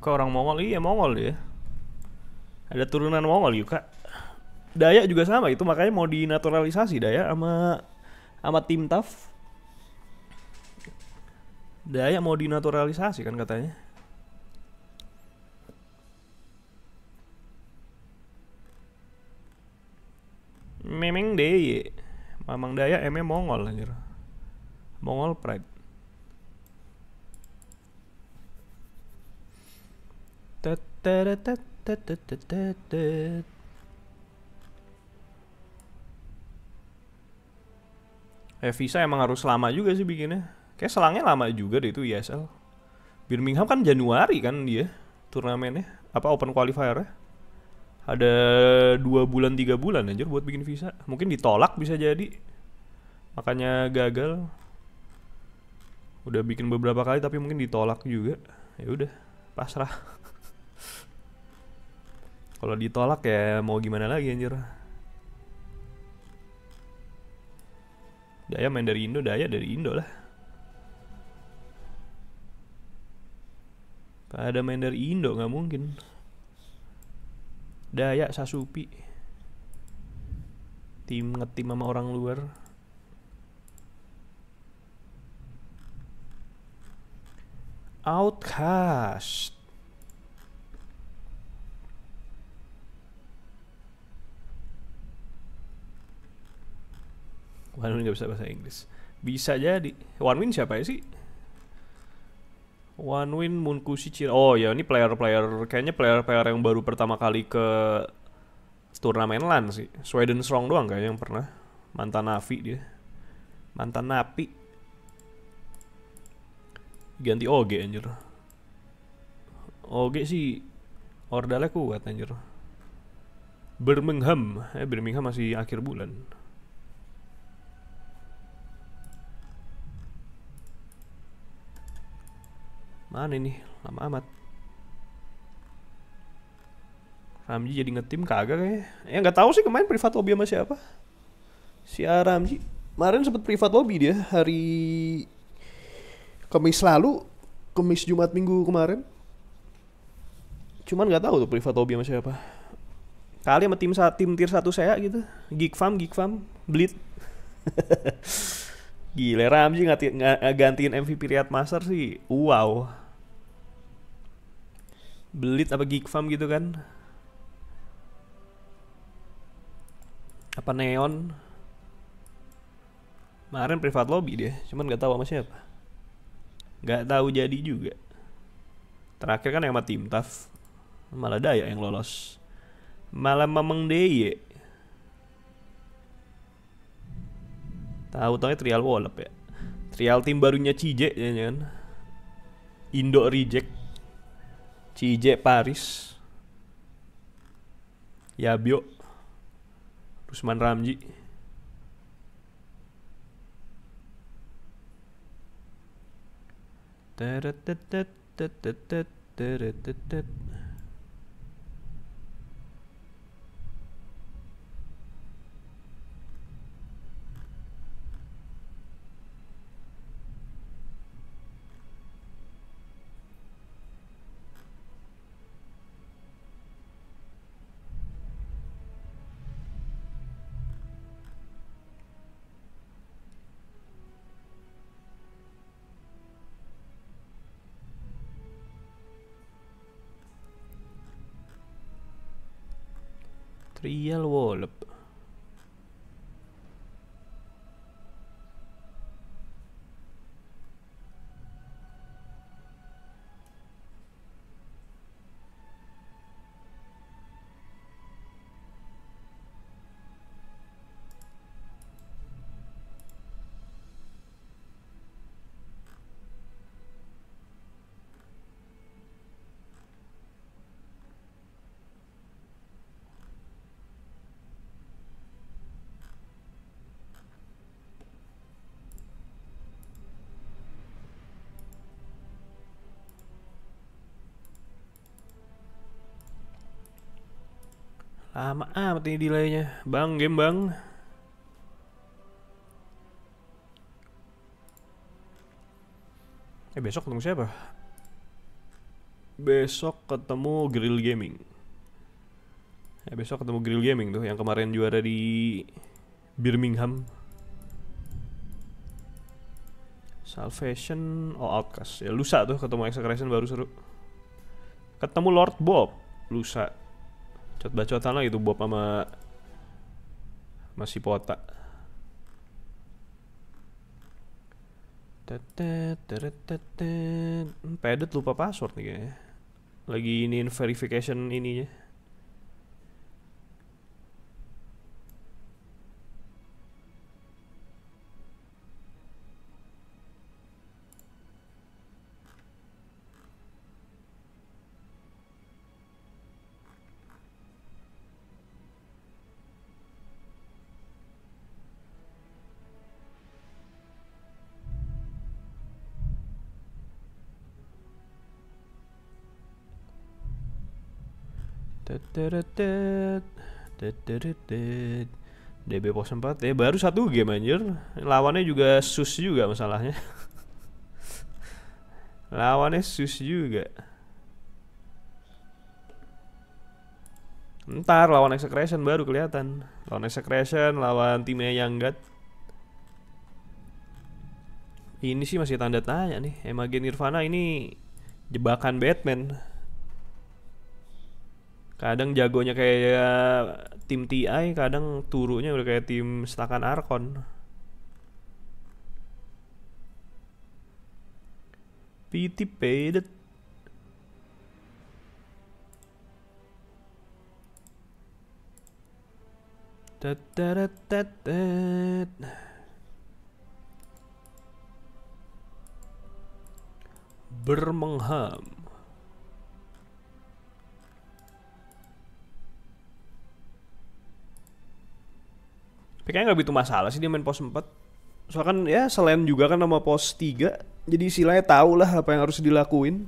Yuka orang Mongol iya Mongol ya ada turunan Mongol Yuka Daya juga sama itu makanya mau dinaturalisasi Daya sama sama tim TAF Daya mau dinaturalisasi kan katanya Memang Daya, Mamang Daya emang Mongol anjir Mongol Pride Eh visa emang harus lama juga sih bikinnya. Kayak selangnya lama juga deh itu ESL. Birmingham kan Januari kan dia turnamennya. Apa open qualifier -nya. Ada dua bulan tiga bulan anjir buat bikin visa. Mungkin ditolak bisa jadi. Makanya gagal. Udah bikin beberapa kali tapi mungkin ditolak juga. Ya udah, pasrah. Kalau ditolak ya mau gimana lagi anjir. Daya main dari Indo, Daya dari Indo lah. Pada ada main dari Indo, nggak mungkin. Daya Sasupi. Tim ngetim sama orang luar. Outcast. Wanwin Win nggak bisa bahasa Inggris. Bisa jadi. Wanwin siapa ya sih? Wanwin Win Munkushi Cira. Oh ya ini player-player kayaknya player-player yang baru pertama kali ke turnamen LAN sih. Sweden Strong doang kayaknya yang pernah. Mantan Navi dia. Mantan Napi. Ganti OG anjir. OG sih ordalnya kuat anjir. Birmingham, eh Birmingham masih akhir bulan. Mana ini? Lama amat. Ramji jadi ngetim kagak kayaknya. Ya nggak tahu sih kemarin privat lobby sama siapa. Si Ramji kemarin sempat privat lobby dia hari Kamis lalu, Kamis Jumat Minggu kemarin. Cuman nggak tahu tuh privat lobby sama siapa. Kali sama tim tim tier satu saya gitu. Geek Farm, Geek Farm, Blit. <laughs> Gile Ramji nggak gantiin MVP Riyad Master sih. Wow. Belit apa Geek Farm gitu kan? Apa Neon? Kemarin privat lobby dia, cuman nggak tahu sama siapa. Gak tahu jadi juga. Terakhir kan yang sama tim Taf. Malah Daya yang lolos. Malah memang daya Tahu tahu ya trial wallop ya. Trial tim barunya CJ ya ya. Indo reject CJ Paris Yabio Rusman Ramji Teretetet teretetet teretetet Lama amat ini delaynya. Bang, game bang. Eh besok ketemu siapa? Besok ketemu Grill Gaming. Eh besok ketemu Grill Gaming tuh yang kemarin juara di Birmingham. Salvation oh Outcast. Ya lusa tuh ketemu Execration baru seru. Ketemu Lord Bob lusa. Cot bacotan lagi tuh Bob sama masih pota. Pedet lupa password nih kayaknya. Lagi iniin verification ininya. DB pos 4 ya eh, baru satu game anjir lawannya juga sus juga masalahnya <laughs> lawannya sus juga ntar lawan execration baru kelihatan lawan execration lawan timnya yang gat ini sih masih tanda tanya nih emang Nirvana ini jebakan Batman kadang jagonya kayak eh, tim TI kadang turunya udah kayak tim setakan Arkon PT paid Birmingham Tapi kayaknya nggak begitu masalah sih dia main pos 4 soalnya kan ya selain juga kan sama pos 3 jadi istilahnya tau lah apa yang harus dilakuin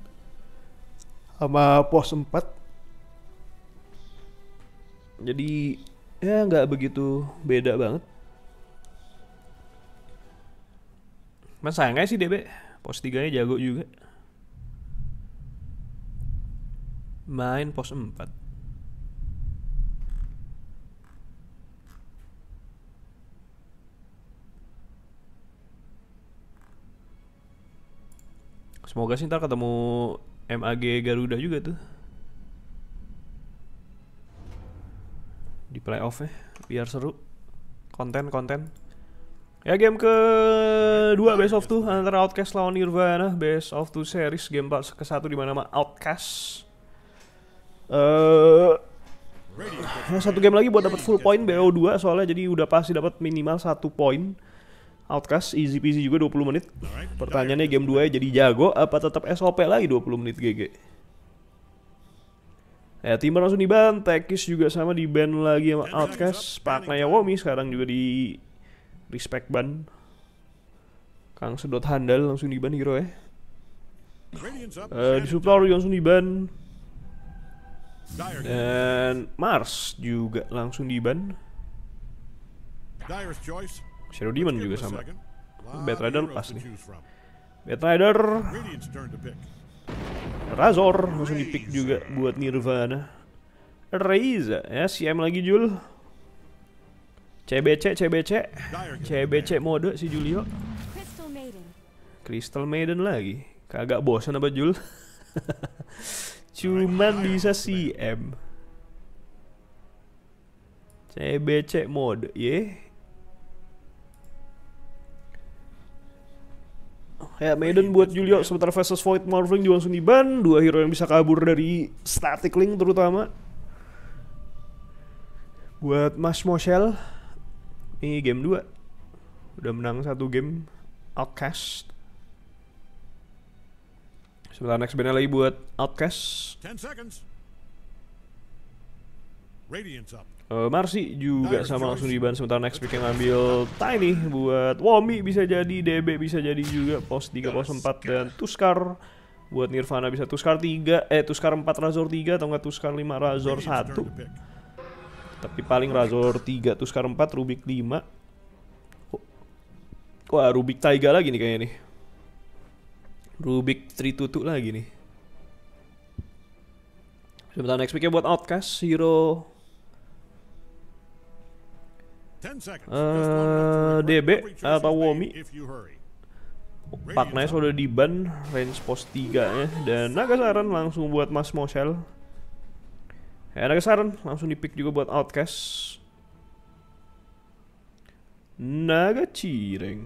sama pos 4 jadi ya nggak begitu beda banget Mas sayangnya sih DB Pos 3 nya jago juga Main pos 4 Semoga sih ntar ketemu MAG Garuda juga tuh. Di playoff ya, biar seru. Konten-konten. Ya game ke dua best of two antara Outcast lawan Nirvana best of two series game ke satu dimana mana Outcast. Eh uh, satu game lagi buat dapat full point BO2 soalnya jadi udah pasti dapat minimal satu point Outcast easy peasy juga 20 menit. Pertanyaannya game 2 jadi jago apa tetap SOP lagi 20 menit GG? Ya Timber langsung ban, Tekis juga sama di ban lagi sama Outcast, Pak Womi sekarang juga di respect ban. Kang sedot handal langsung di ban hero ya. Uh, di Suplaw langsung diban. Dan Mars juga langsung diban. Dyer's choice. Shadow Demon juga sama. Bad Rider lepas nih. Bad Rider. Razor langsung di juga buat Nirvana. Reza, ya CM lagi Jul. CBC, CBC, CBC mode si Julio. Crystal Maiden lagi. Kagak bosan apa Jul? <laughs> Cuman bisa CM. CBC mode, ye. Yeah. Ya Maiden buat Julio sebentar versus Void Morphling juga langsung ban Dua hero yang bisa kabur dari Static Link terutama Buat Mas Moshel Ini game dua Udah menang satu game Outcast Sebentar next benar lagi buat Outcast Radiance up Uh, Marsi juga sama langsung diban sementara next pick yang ngambil Tiny buat Womi bisa jadi DB bisa jadi juga pos 3 pos 4 dan Tuskar buat Nirvana bisa Tuskar 3 eh Tuskar 4 Razor 3 atau enggak Tuskar 5 Razor 1 tapi paling Razor 3 Tuskar 4 Rubik 5 oh. wah Rubik Taiga lagi nih kayaknya nih Rubik tutup lagi nih sementara next picknya buat Outcast Hero DB eh, atau Womi Pak sudah di ban range pos 3 nya dan Naga Saran langsung buat Mas Moshel ya Naga Saran langsung di pick juga buat Outcast Naga Cireng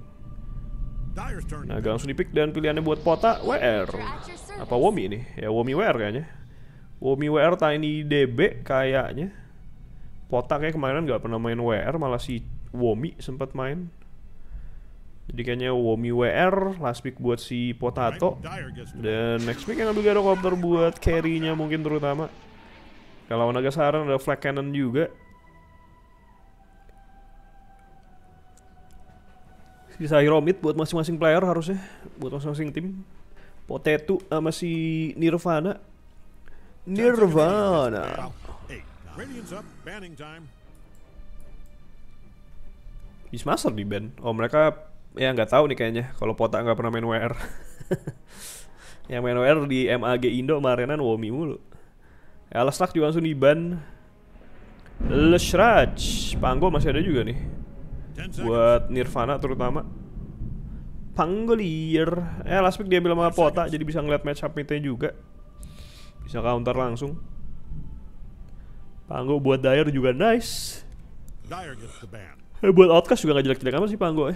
Naga langsung di pick dan pilihannya buat Pota WR apa Womi ini? ya Womi WR kayaknya Womi WR Tiny DB kayaknya Pota kayak kemarin nggak pernah main WR malah si Womi sempat main. Jadi kayaknya Womi WR, last pick buat si Potato Dan next pick yang ambil Gyrocopter buat carry-nya mungkin terutama Kalau saran ada Flag Cannon juga Sisa mid buat masing-masing player harusnya Buat masing-masing tim Potato sama si Nirvana Nirvana Radiant's up, banning time. Beastmaster di ban. Oh mereka ya nggak tahu nih kayaknya kalau Pota nggak pernah main WR. <laughs> yang main WR di MAG Indo kemarinan Womi mulu. Ya, Lestak juga langsung di ban. Leshraj, Panggo masih ada juga nih. Buat Nirvana terutama. Panggolier. Eh, dia diambil sama Pota jadi bisa ngeliat match up juga. Bisa counter langsung. Panggo buat Dyer juga nice. Dyer eh, Buat Outcast juga gak jelek-jelek apa sih Panggo.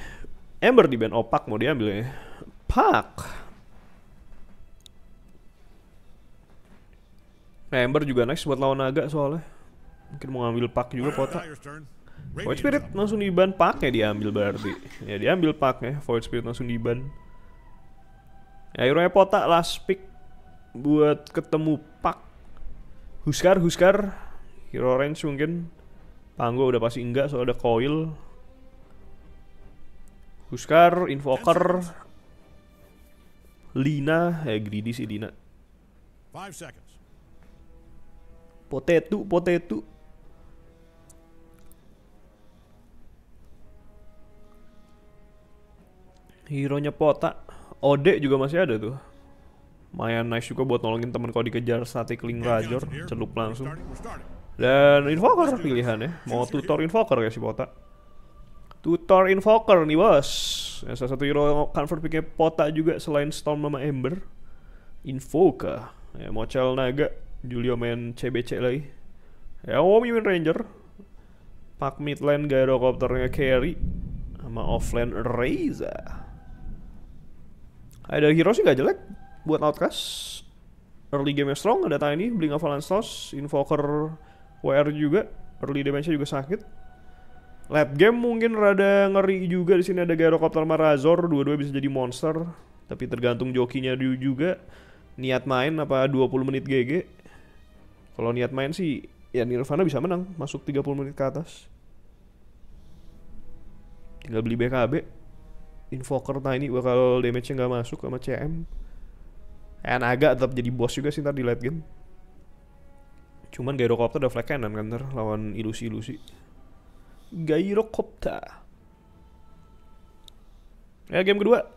Ember eh. di ban opak mau diambil ya. Pak. Ember eh, juga nice buat lawan naga soalnya. Mungkin mau ngambil pak juga kota. Ya, Void Spirit langsung di ban pak ya diambil berarti. Ya diambil pak ya Void Spirit langsung ban. Ya akhirnya pota last pick buat ketemu pak. Huskar, Huskar. Hero range mungkin Panggo udah pasti enggak soalnya ada coil Huskar, Invoker, Lina, eh greedy sih Lina. Potato, potato. Hero-nya Pota. Ode juga masih ada tuh. Maya nice juga buat nolongin temen kau dikejar static link Rajor. Celup langsung. Dan invoker pilihannya. Mau tutor invoker ya si Pota. Tutor invoker nih bos. Ya, salah satu hero convert picknya Pota juga selain Storm sama Ember. Invoker. Ya, mau Mochel Naga. Julio main CBC lagi. Ya, Womi main Ranger. Pak gaya gyrocopternya carry. Sama offline Reza. Ada hero sih gak jelek buat outcast early game yang strong ada tanya beli Avalanche Toss, Invoker WR juga early damage juga sakit late game mungkin rada ngeri juga di sini ada Gyrocopter Marazor dua-dua bisa jadi monster tapi tergantung jokinya juga niat main apa 20 menit GG kalau niat main sih ya Nirvana bisa menang masuk 30 menit ke atas tinggal beli BKB Invoker ini bakal damage-nya nggak masuk sama CM Eh, agak tetap jadi bos juga sih ntar di late game Cuman gyrocopter udah flag cannon kan ntar lawan ilusi-ilusi. Gyrocopter. Ya game kedua.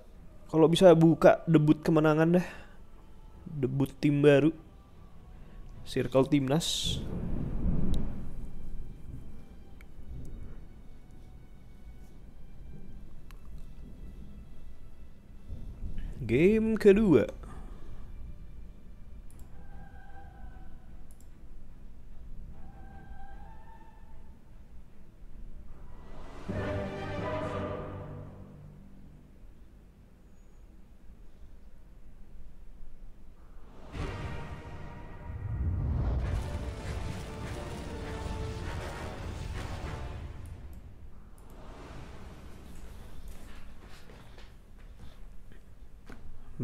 Kalau bisa buka debut kemenangan deh Debut tim baru. Circle Timnas. Game kedua.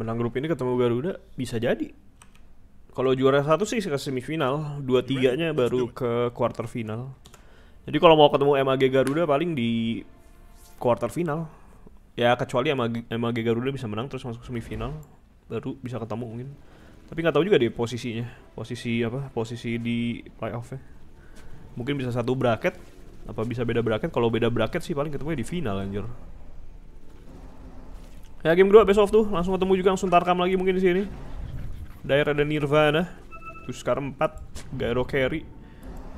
menang grup ini ketemu Garuda bisa jadi kalau juara satu sih ke semifinal dua tiganya baru ke quarter final jadi kalau mau ketemu MAG Garuda paling di quarter final ya kecuali MAG, MAG Garuda bisa menang terus masuk semifinal baru bisa ketemu mungkin tapi nggak tahu juga di posisinya posisi apa posisi di playoff ya mungkin bisa satu bracket apa bisa beda bracket kalau beda bracket sih paling ketemu di final anjir Ya game kedua besok tuh, langsung ketemu juga langsung tarkam lagi mungkin di sini. Daerah ada Nirvana, Tuskar 4, Gyro Carry,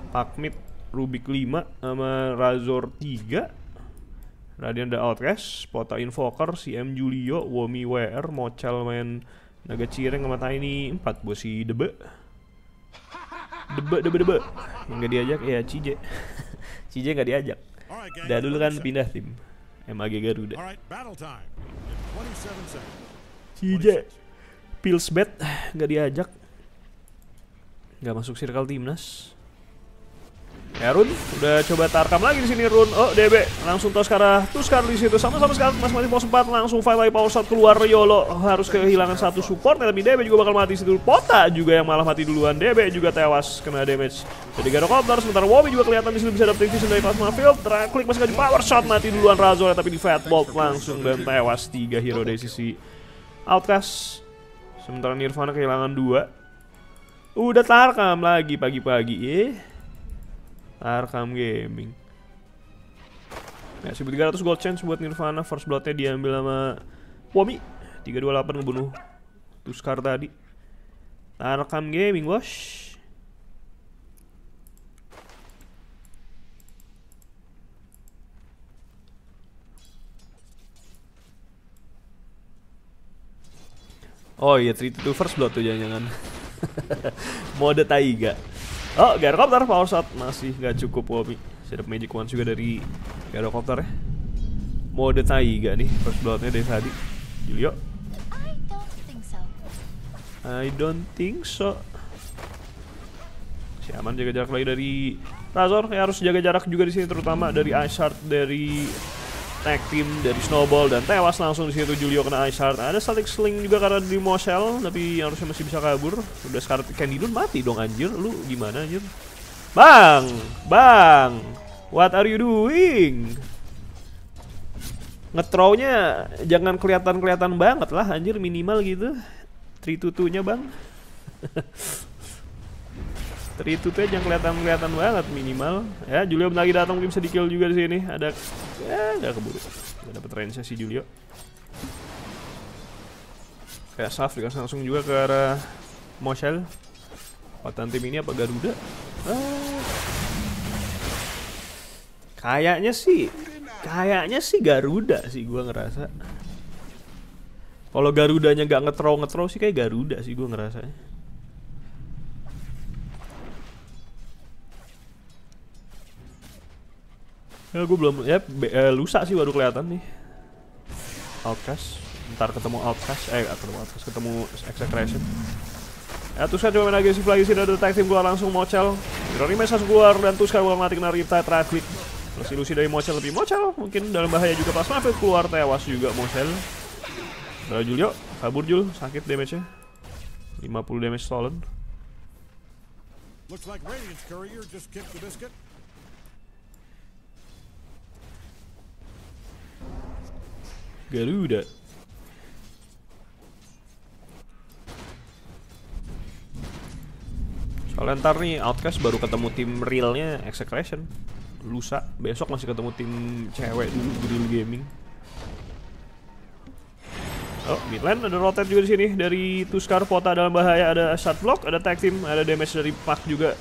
Pakmit, Rubik 5, sama Razor 3. Radian ada Outcast, Pota Invoker, CM Julio, Womi WR, Mochel main Naga Cireng sama Tiny 4 buat si Debe. Debe, Debe, Debe. Yang gak diajak ya Cije. <laughs> Cije gak diajak. Dah dulu kan pindah tim. MAG Garuda. CJ Pilsbet <sighs> nggak diajak. Nggak masuk circle timnas. Ya Run udah coba tarkam lagi di sini Run. Oh DB langsung Toskara Tuskar di situ sama-sama sekarang masih mati pos 4 langsung fight lagi power shot keluar Yolo harus kehilangan satu support tapi DB juga bakal mati situ. Pota juga yang malah mati duluan. DB juga tewas kena damage. Jadi Garo Copter sementara Wobi juga kelihatan di situ bisa dapat vision dari plasma field. Terakhir klik masih di power shot mati duluan Razor tapi di Fat Bolt langsung dan tewas tiga hero dari sisi Outcast. Sementara Nirvana kehilangan dua. Udah tarkam lagi pagi-pagi. Eh. Arkham Gaming Nah, 1300 gold chance buat Nirvana First bloodnya diambil sama Wami 328 ngebunuh Tuskar tadi Arkham Gaming bos Oh iya, 32 first blood tuh jangan-jangan <laughs> Mode Taiga Oh, gyrocopter power shot masih gak cukup Wobi. Sedap magic wand juga dari gyrocopter ya. Mode Taiga nih, first bloodnya dari tadi. Julio. I don't think so. Si aman jaga jarak lagi dari Razor. Ya harus jaga jarak juga di sini terutama dari ice shard dari tag team dari Snowball dan tewas langsung di situ Julio kena Ice Heart. Ada static sling juga karena di Mosel, tapi harusnya masih bisa kabur. Udah sekarang Candy Dun mati dong anjir. Lu gimana anjir? Bang, bang. What are you doing? Ngetrownya jangan kelihatan-kelihatan banget lah anjir minimal gitu. 3 tutunya bang. <laughs> Teri itu yang kelihatan kelihatan banget minimal. Ya, Julio lagi datang mungkin bisa di kill juga di sini. Ada ya nggak keburu. Gak dapat range si Julio. Kayak Saf juga kan langsung juga ke arah Moshel. Kekuatan tim ini apa Garuda? Ah. Kayaknya sih, kayaknya sih Garuda sih gue ngerasa. Kalau Garudanya nggak ngetro ngetro sih kayak Garuda sih gue ngerasa Ya gue belum ya eh, lusa sih baru kelihatan nih. Outcast. Ntar ketemu Outcast, eh ketemu Outcast, ketemu Execration. Ya Tuska coba main agresif lagi sih dari detektif gue langsung Mocel. Ironi Mesa keluar dan Tuska gue mati kena rita traffic plus ilusi dari Mocel lebih Mocel, mungkin dalam bahaya juga pas Mafil keluar tewas juga Mocel. Dari Julio, kabur Jul, sakit damage-nya. 50 damage stolen. Looks like Radiance Courier just kicked the biscuit. Garuda. Soalnya ntar nih Outcast baru ketemu tim realnya Execration Lusa, besok masih ketemu tim cewek dulu Grill Gaming Oh, midland ada rotate juga di sini dari Tuskar Pota dalam bahaya, ada shot block, ada tag team, ada damage dari Pak juga.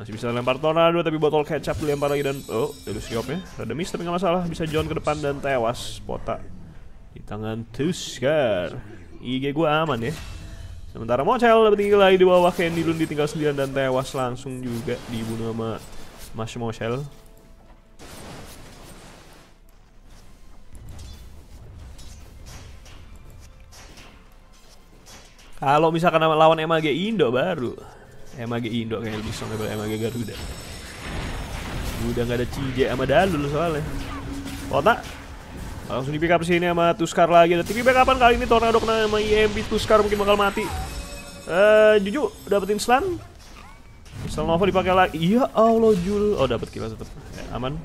Masih bisa lempar tornado tapi botol kecap dilempar lagi dan oh, Illusiopnya rada miss tapi nggak masalah, bisa John ke depan dan tewas Pota di tangan Tusker. IG gua aman ya. Sementara mochel dapat lagi di bawah Candy Lun ditinggal sendirian dan tewas langsung juga dibunuh sama Mas mochel Kalau misalkan lawan MAG Indo baru MAG Indo kayak lebih strong daripada MAG Garuda udah gak ada CJ sama Dalul soalnya Kota langsung di pick up sini sama Tuskar lagi ada TP kali ini Tornado kena sama EMP Tuskar mungkin bakal mati eh uh, Juju dapetin stun stun Nova dipakai lagi iya Allah Jul oh dapet kill tetep ya, aman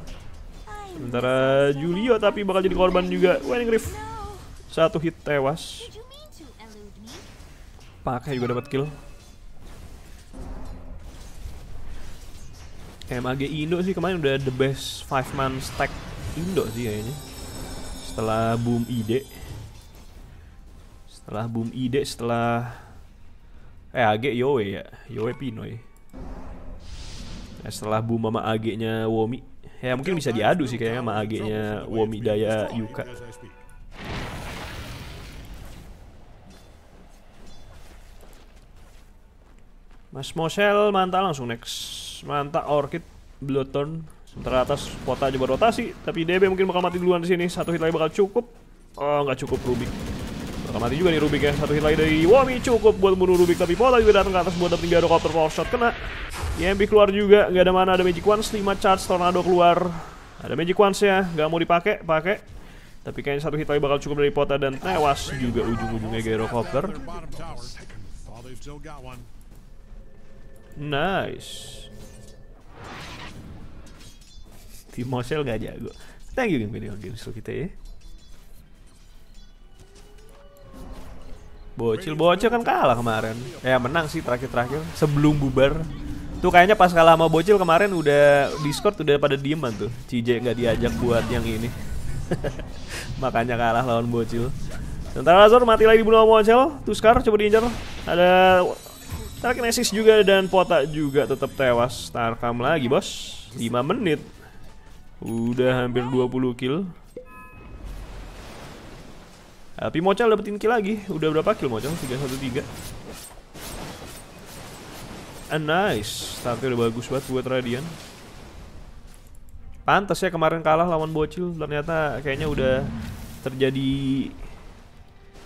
sementara Julio tapi bakal jadi korban juga Wedding Rift satu hit tewas pakai juga dapat kill MAG Indo sih kemarin udah the best 5 man stack Indo sih kayaknya setelah boom ide setelah boom ide setelah eh AG Yowe ya Yowe Pinoy ya. nah, setelah boom sama AG nya Womi ya mungkin bisa diadu sih kayaknya sama AG nya Womi Daya Yuka Mas Mosel mantap langsung next mantap Orchid turn sementara atas kota aja berotasi tapi DB mungkin bakal mati duluan di sini satu hit lagi bakal cukup oh nggak cukup Rubik bakal mati juga nih Rubik ya satu hit lagi dari Wami cukup buat bunuh Rubik tapi Pota juga datang ke atas buat dapetin copter power shot kena YMP keluar juga nggak ada mana ada Magic Wands 5 charge Tornado keluar ada Magic Wands ya nggak mau dipakai pakai tapi kayaknya satu hit lagi bakal cukup dari Pota dan tewas juga ujung-ujungnya gyrocopter nice Timosel nggak jago. Thank you Game Video Games kita ya. Bocil bocil kan kalah kemarin. Ya menang sih terakhir-terakhir sebelum bubar. Tuh kayaknya pas kalah sama bocil kemarin udah Discord udah pada dieman tuh. CJ gak diajak buat yang ini. <laughs> Makanya kalah lawan bocil. Sementara Lazor mati lagi dibunuh sama bocil. Tuskar coba diincar. Ada tarkinesis juga dan Pota juga tetap tewas. Tarkam lagi bos. 5 menit. Udah hampir 20 kill. Tapi mochal dapetin kill lagi. Udah berapa kill Mocal? 313. And ah, nice. Startnya udah bagus banget buat Radian. Pantas ya kemarin kalah lawan Bocil. Ternyata kayaknya udah terjadi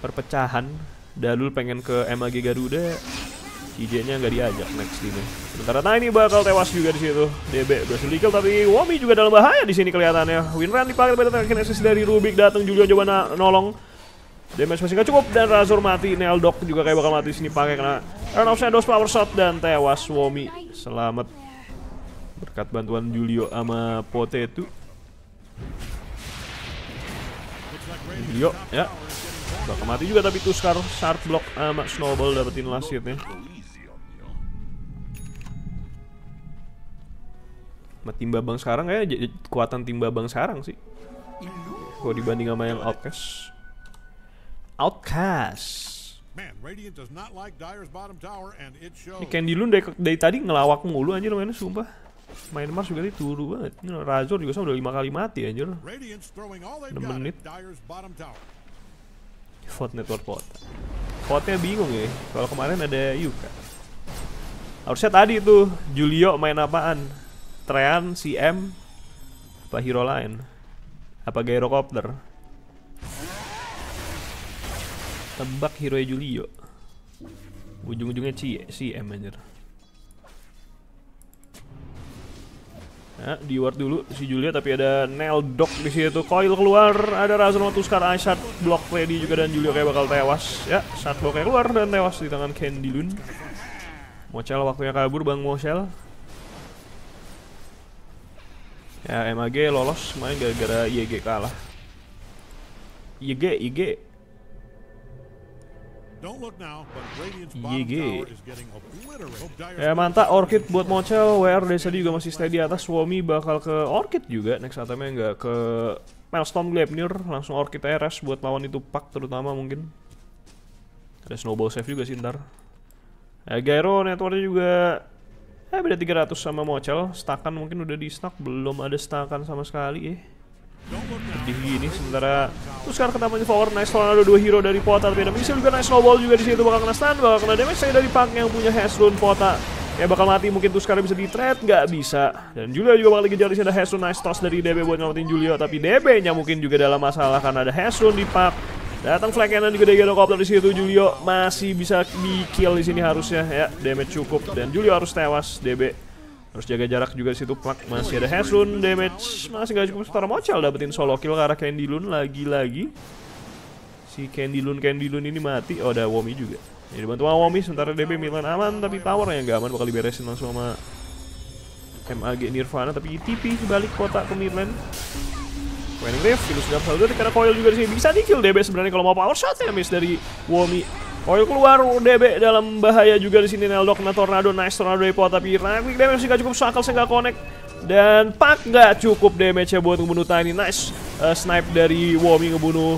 perpecahan. Dalul pengen ke MAG Garuda, CJ-nya nggak diajak next ini. Sementara ini bakal tewas juga di situ. DB berhasil kill tapi Womi juga dalam bahaya di sini kelihatannya. Winran dipakai pada terakhir dari Rubik datang Julio coba nolong. Damage masih nggak cukup dan Razor mati. Neldok juga kayak bakal mati di sini pakai karena Iron of Shadows power shot dan tewas Womi. Selamat berkat bantuan Julio sama Potato. Julio ya bakal mati juga tapi Tuskar sharp block sama Snowball dapetin last hitnya sama tim Babang sekarang kayak kekuatan tim Babang sekarang sih. Kalau dibanding sama yang Outcast. Outcast. Ini Candy Loon dari, dari tadi ngelawak mulu anjir mainnya sumpah. Main Mars juga turu banget. Ini Razor juga sama udah lima kali mati anjir. 6 menit. Vote network pot. Potnya bingung ya. Kalau kemarin ada Yuka. Harusnya tadi tuh Julio main apaan? Trean, CM, apa Hero lain? Apa Gyrocopter? Tebak Hero Julio. Ujung-ujungnya CM anjir. Nah, di ward dulu si Julia tapi ada nail Dog di situ. Coil keluar, ada Razorma Tuskar Aishat block ready juga dan Julia kayak bakal tewas. Ya, saat bloknya keluar dan tewas di tangan Candy Lun. Mochel waktunya kabur Bang Mochel ya MAG lolos main gara-gara YG e kalah YG YG YG Ya mantap Orchid buat Mochel. WR desa juga masih steady atas Suami bakal ke Orchid juga Next itemnya nggak ke Milestone Glebnir Langsung Orchid RS buat lawan itu Pak terutama mungkin Ada Snowball Save juga sih ntar ya, Gyro networknya juga Eh beda 300 sama Mocel, stakan mungkin udah di stak. belum ada stakan sama sekali eh. Jadi gini sementara terus sekarang kena forward nice lawan ada dua hero dari Pota tapi ada misil juga nice snowball juga di situ bakal kena stun bakal kena damage saya dari Punk yang punya Heslun Pota Ya bakal mati mungkin tuh sekarang bisa di trade nggak bisa. Dan Julio juga bakal dikejar di sini ada Hesun nice toss dari DB buat ngelawatin Julio tapi DB-nya mungkin juga dalam masalah karena ada Hesun di pack. Datang flag cannon juga dari Gado di situ Julio masih bisa di kill di sini harusnya ya. Damage cukup dan Julio harus tewas DB. Harus jaga jarak juga di situ Plak masih ada Heslun damage masih nggak cukup setara Mochel dapetin solo kill ke arah Candy Lun lagi-lagi. Si Candy Lun Candy Lun ini mati. Oh ada Womi juga. Ini dibantu sama Womi sementara DB Milan aman tapi tower yang gak aman bakal diberesin langsung sama MAG Nirvana tapi e TP balik kota ke Midland Wedding Rift, Venus Gap Saluder, karena Coil juga disini bisa di kill DB sebenarnya kalau mau power shot ya miss dari Womi. Coil keluar, DB dalam bahaya juga di sini Neldo kena Tornado, nice Tornado Epo, tapi Quick Damage nggak cukup, Shackles nggak connect, dan Pak nggak cukup damage-nya buat ngebunuh Tiny, nice uh, snipe dari Womi ngebunuh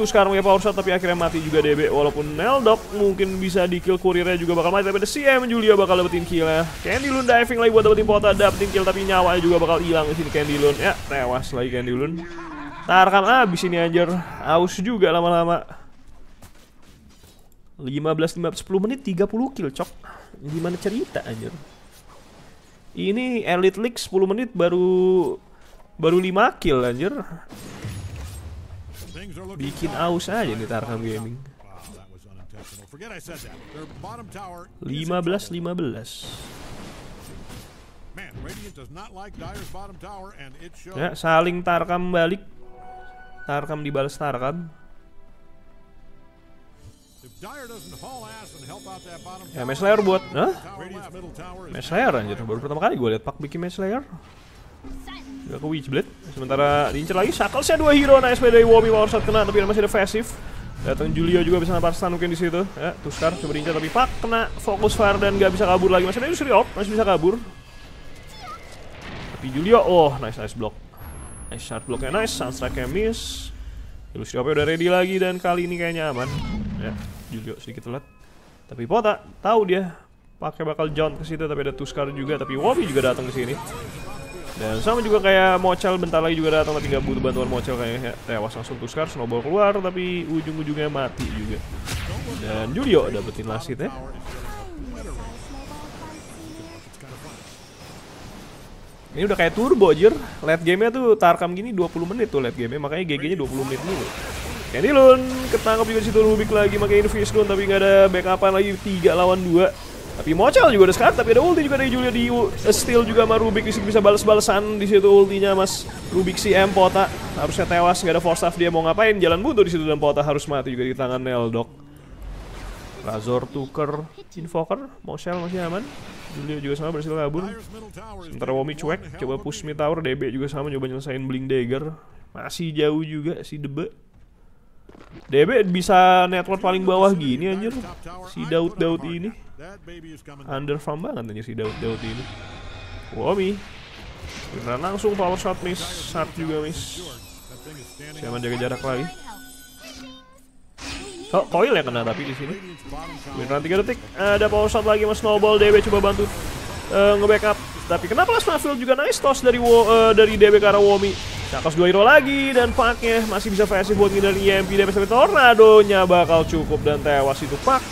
tuh sekarang punya power shot tapi akhirnya mati juga DB walaupun Neldok mungkin bisa di kill kurirnya juga bakal mati tapi ada CM Julia bakal dapetin kill ya Candy Loon diving lagi buat dapetin pota dapetin kill tapi nyawanya juga bakal hilang di sini Candy Loon ya tewas lagi Candy Loon Tarkan abis ini anjir aus juga lama-lama 15 15 10 menit 30 kill cok gimana cerita anjir ini Elite League 10 menit baru baru 5 kill anjir bikin aus aja nih Tarkam Gaming 15 15 ya saling Tarkam balik Tarkam dibalas Tarkam Ya Mesh Layer buat Hah? Mesh Layer anjir Baru pertama kali gue liat pak bikin Mesh Layer Gak ke Witchblade Sementara diincer lagi shackles saya dua hero Nice way dari Wobi Power Shot kena Tapi masih ada Datang Julio juga bisa nampak stun mungkin di situ. Ya, Tuskar coba diincar tapi pak kena fokus fire dan gak bisa kabur lagi. Masih ada Yusriop, masih bisa kabur. Tapi Julio, oh nice nice block. Nice shard blocknya nice, sunstrike-nya miss. Yusriopnya udah ready lagi dan kali ini kayaknya aman. Ya, Julio sedikit telat. Tapi Pota tahu dia pakai bakal jaunt ke situ tapi ada Tuskar juga tapi Wobi juga datang ke sini. Dan sama juga kayak Mochel bentar lagi juga datang tapi nggak butuh bantuan Mochel kayaknya tewas langsung Tuskar snowball keluar tapi ujung-ujungnya mati juga. Dan Julio dapetin last hit ya. Ini udah kayak turbo jir. Late game-nya tuh Tarkam gini 20 menit tuh late game-nya makanya GG-nya 20 menit dulu. Candy Lun ketangkep juga situ Rubik lagi makanya Invis Lun tapi nggak ada backupan lagi 3 lawan 2. Tapi Mochel juga ada sekarang, tapi ada ulti juga dari Julia di uh, steal juga sama Rubik di bisa balas-balasan di situ ultinya Mas Rubik si M Pota harusnya tewas nggak ada force staff dia mau ngapain jalan buntu di situ dan Pota harus mati juga di tangan Neldok. Razor tuker Invoker Mochel masih aman Julia juga sama berhasil kabur Sementara Womi cuek Coba push mid tower DB juga sama Coba nyelesain Bling Dagger Masih jauh juga si Debe DB bisa network paling bawah gini anjir Si Daud-Daud ini Under farm banget anjir si Daud-Daud ini Womi Beneran langsung power shot miss Shot juga miss Siapa jaga jarak lagi Oh, coil ya kena tapi di sini. Beneran 3 detik. Ada power shot lagi mas Snowball DB coba bantu uh, nge-backup. Tapi kenapa last Nafil juga nice toss dari Wo, uh, dari DB karena Womi. Nakas dua hero lagi dan paknya masih bisa VSI buat ngindar EMP DB sampai tornadonya bakal cukup dan tewas itu pak.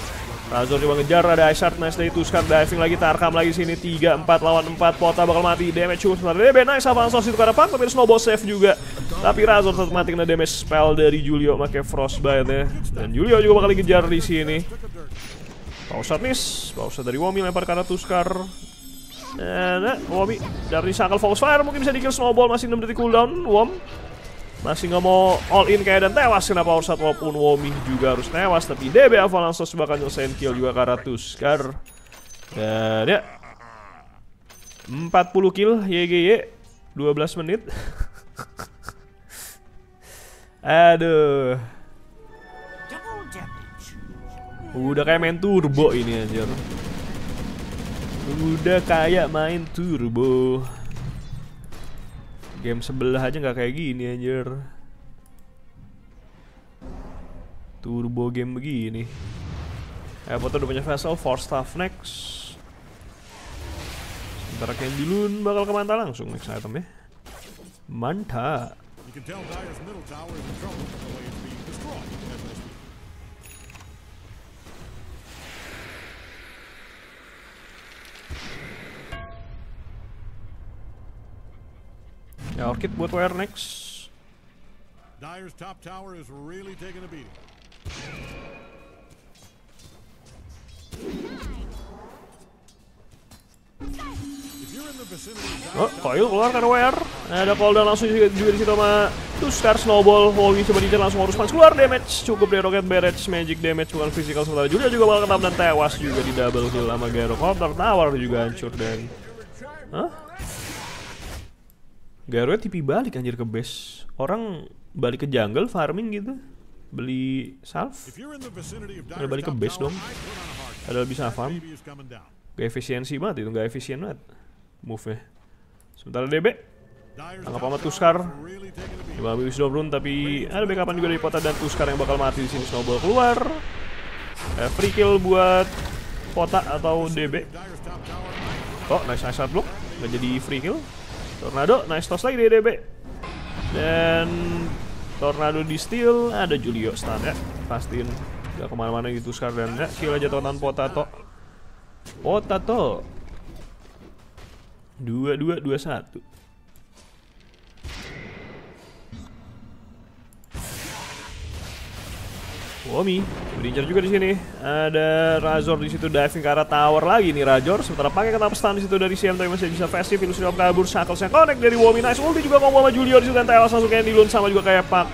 Razor coba ngejar, ada Ice Shard nice dari Tuskar, diving lagi, Tarkam lagi sini, 3, 4 lawan 4, Pota bakal mati, damage cukup sebentar, DB nice, sos itu karena Pak tapi snowball save juga, tapi Razor tetap mati kena damage spell dari Julio, pakai Frostbite ya, dan Julio juga bakal ngejar di sini. Pausat miss, pausat dari Womi lempar karena Tuskar, Nah, eh, Wami dari Shackle Foxfire mungkin bisa dikill Snowball masih 6 detik cooldown Wom masih nggak mau all in kayak dan tewas kenapa harus satu pun Wami juga harus tewas tapi DB Avalanche bakal nyelesain kill juga Karatus Tuskar dan ya 40 kill dua belas menit <laughs> aduh udah kayak main turbo ini anjir Udah kayak main turbo Game sebelah aja nggak kayak gini anjir Turbo game begini Eh tuh udah punya vessel, 4 staff next Sementara Candy Loon bakal ke Manta langsung next item ya mantap Ya, orkid buat wire next. Dyer's top tower is really taking a beating. Oh, Coil keluar kan Ware nah, Ada Polda langsung juga, juga disitu sama Two Star Snowball Woggy coba dicer langsung harus punch keluar damage Cukup dari Rocket Barrage Magic damage bukan physical Sementara Julia juga bakal ketap dan tewas juga di double kill sama Garo Counter Tower juga hancur dan Hah? Garwe tipi balik anjir ke base. Orang balik ke jungle farming gitu. Beli salve. Udah balik ke base dong. Ada bisa farm. Gak efisiensi banget itu, gak efisien banget. Move-nya. Sementara DB Tangkap sama Tuskar Coba ambil Snowbrun tapi ada backupan juga dari Pota dan Tuskar yang bakal mati di sini Snowball keluar eh, Free kill buat Pota atau DB Oh nice nice hard block Gak jadi free kill Tornado, nice toss lagi di DB. Dan Tornado di steal, ada Julio stun ya. Pastiin gak kemana-mana gitu sekarang. Ya, kill aja tonton Potato. Potato. dua dua dua satu. Womi, Breacher juga di sini. Ada Razor di situ diving ke arah tower lagi nih Razor. Sementara pakai kena stun di situ dari CM tapi masih bisa festive. sudah kabur, Shackles yang connect dari Womi. Nice ulti juga ngomong sama Julio di situ dan Telas langsung kayak dilun sama juga kayak Pak.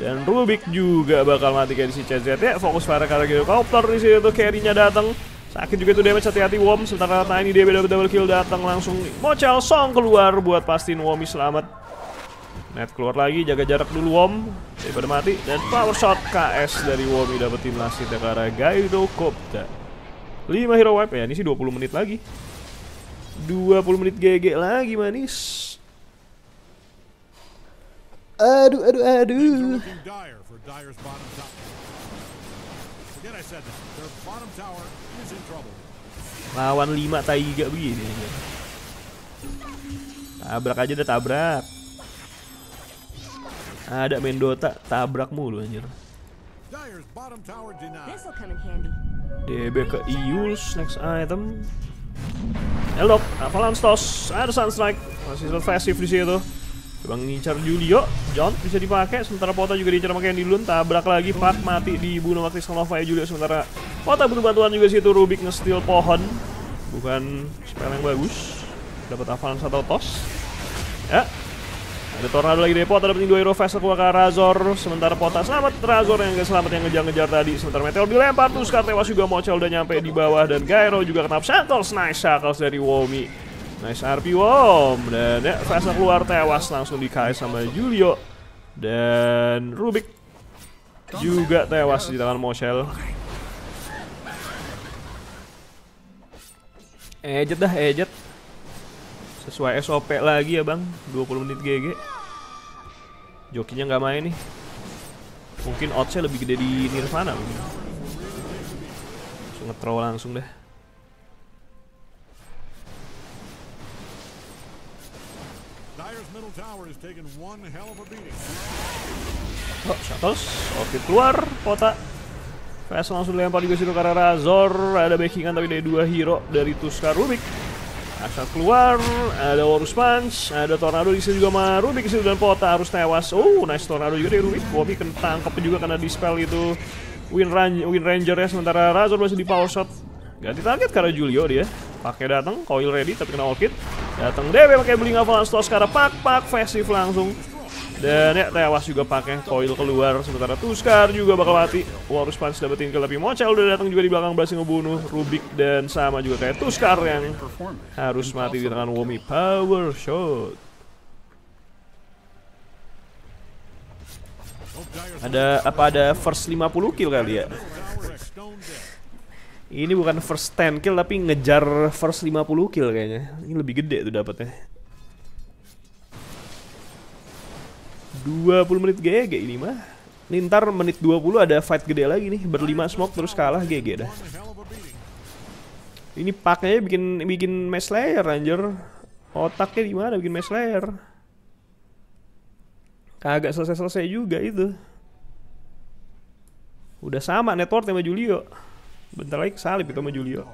Dan Rubik juga bakal mati kayak di si CZ ya. Fokus pada karena helikopter di situ carry-nya datang. Sakit juga tuh damage hati-hati Wom. Sementara Tiny dia beda double kill datang langsung. mochal Song keluar buat pastiin Womi selamat. Net keluar lagi, jaga jarak dulu Wom daripada mati dan power shot KS dari Womi dapetin lasit ke Gaido Kopta. 5 hero wipe ya, ini sih 20 menit lagi. 20 menit GG lagi manis. Aduh aduh aduh. Lawan 5 Taiga begini. Tabrak aja udah tabrak. Ada main Dota tabrak mulu anjir. DB ke Ius next item. Hello, Avalanche Toss, ada Sunstrike, masih pasif di situ. Coba ngincar Julio, John bisa dipakai, sementara Pota juga diincar pakai yang dilun, tabrak lagi, Park mati di dibunuh mati Nova ya Julio, sementara Pota butuh bantuan juga situ, Rubik nge-steal pohon, bukan spell yang bagus, dapat avalanche atau toss ya, ada Tornado lagi depo, Pot, ada penting 2 hero Fast aku bakal Razor. Sementara Pota selamat, Razor yang gak selamat yang ngejar-ngejar tadi. Sementara Meteor dilempar, terus Tuskar tewas juga Mochel udah nyampe di bawah. Dan Gyro juga kena Shackles, nice Shackles dari Womi. Nice RP Wom. Dan ya, Fast keluar tewas langsung di KS sama Julio. Dan Rubik juga tewas di tangan Mochel. Ejet dah, ejet. Sesuai SOP lagi ya bang 20 menit GG Jokinya nggak main nih Mungkin oddsnya lebih gede di Nirvana mungkin. Langsung ngetroll langsung deh Oh, shuttles Oke, keluar kota Fast langsung dilempar juga situ karena Razor Ada backingan tapi dari dua hero dari Tuskar Rubik Asal keluar, ada warus Punch, ada Tornado di sini juga sama di situ dan Pota harus tewas. Oh, nice Tornado juga dari Bobby kena tangkap juga karena dispel itu Win, Ran Win Ranger ya, sementara Razor masih di power shot. Ganti target karena Julio dia. Pakai datang, coil ready tapi kena all kit. Datang DB pakai bling avalanche toss karena pak pak festive langsung. Dan ya tewas juga pakai coil keluar sementara Tuskar juga bakal mati. Warus Punch dapetin kill tapi Mochel udah datang juga di belakang berhasil ngebunuh Rubik dan sama juga kayak Tuskar yang harus mati di tangan Womi Power Shot. Ada apa ada first 50 kill kali ya? Ini bukan first 10 kill tapi ngejar first 50 kill kayaknya. Ini lebih gede tuh dapatnya. 20 menit GG ini mah. Ini ntar menit 20 ada fight gede lagi nih. Berlima smoke terus kalah GG dah. Ini paknya bikin bikin mesh layer anjir. Otaknya di mana bikin mesh layer? Kagak selesai-selesai juga itu. Udah sama network sama Julio. Bentar lagi salib itu sama Julio.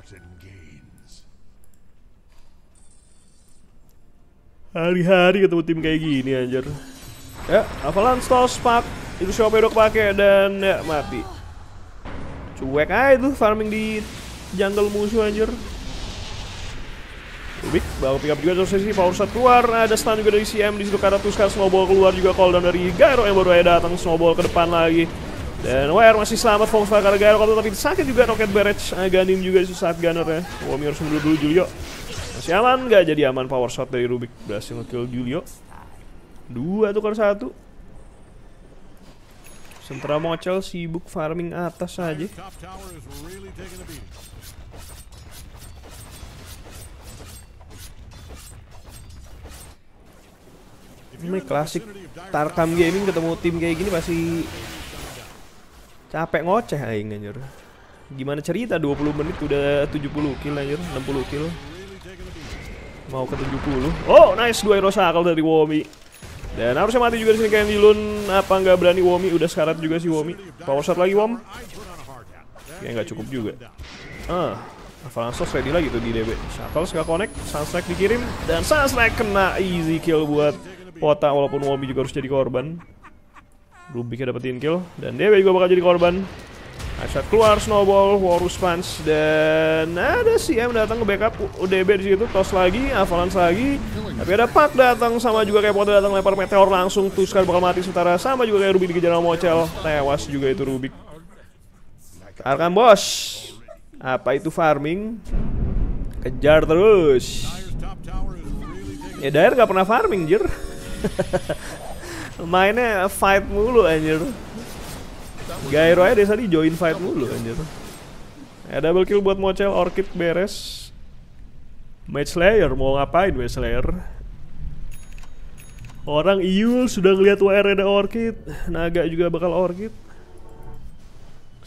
Hari-hari ketemu tim kayak gini anjir. Ya, Avalanche Toss, Pak. Itu siapa bedok pakai dan ya mati. Cuek aja tuh farming di jungle musuh anjir. Rubik baru pick up juga terus sih power set keluar ada stun juga dari CM di situ karena Tuskar snowball keluar juga cooldown dari Gyro yang baru aja datang snowball ke depan lagi dan Wire masih selamat Foxfire karena Gyro kalau tapi sakit juga Rocket Barrage aganim eh, juga itu saat Gunner ya Wami harus dulu dulu Julio masih aman gak jadi aman power shot dari Rubik berhasil kill Julio Dua tukar satu. Sentra Mochel sibuk farming atas aja. Ini klasik Tarkam Gaming ketemu tim kayak gini pasti capek ngoceh aing anjir. Gimana cerita 20 menit udah 70 kill anjir, 60 kill. Mau ke 70. Oh, nice dua hero shackle dari Womi. Dan harusnya mati juga di sini kayak Lun. Apa nggak berani Womi? Udah sekarat juga sih Womi. Power shot lagi Wom. Ya nggak cukup juga. Ah, Avalanche ready lagi tuh di DB. Shuttles nggak connect. Sunstrike dikirim dan Sunstrike kena easy kill buat Pota walaupun Womi juga harus jadi korban. Rubiknya dapetin kill dan DB juga bakal jadi korban. Aset nah, keluar, Snowball, Warus fans dan ada CM datang ke backup UDB di situ, tos lagi, Avalanche lagi. Tapi ada Pak datang sama juga kayak Potter datang lempar meteor langsung Tuskar bakal mati sementara sama juga kayak Rubik dikejar sama Ocel. Tewas juga itu Rubik. Arkan bos. Apa itu farming? Kejar terus. Ya Dair gak pernah farming, jir. <laughs> Mainnya fight mulu anjir. Gairo aja dari tadi join fight mulu anjir. Ya, double kill buat Mocel, Orchid beres. Match Slayer mau ngapain Match Slayer? Orang Iul sudah ngelihat WR ada Orchid, Naga juga bakal Orchid.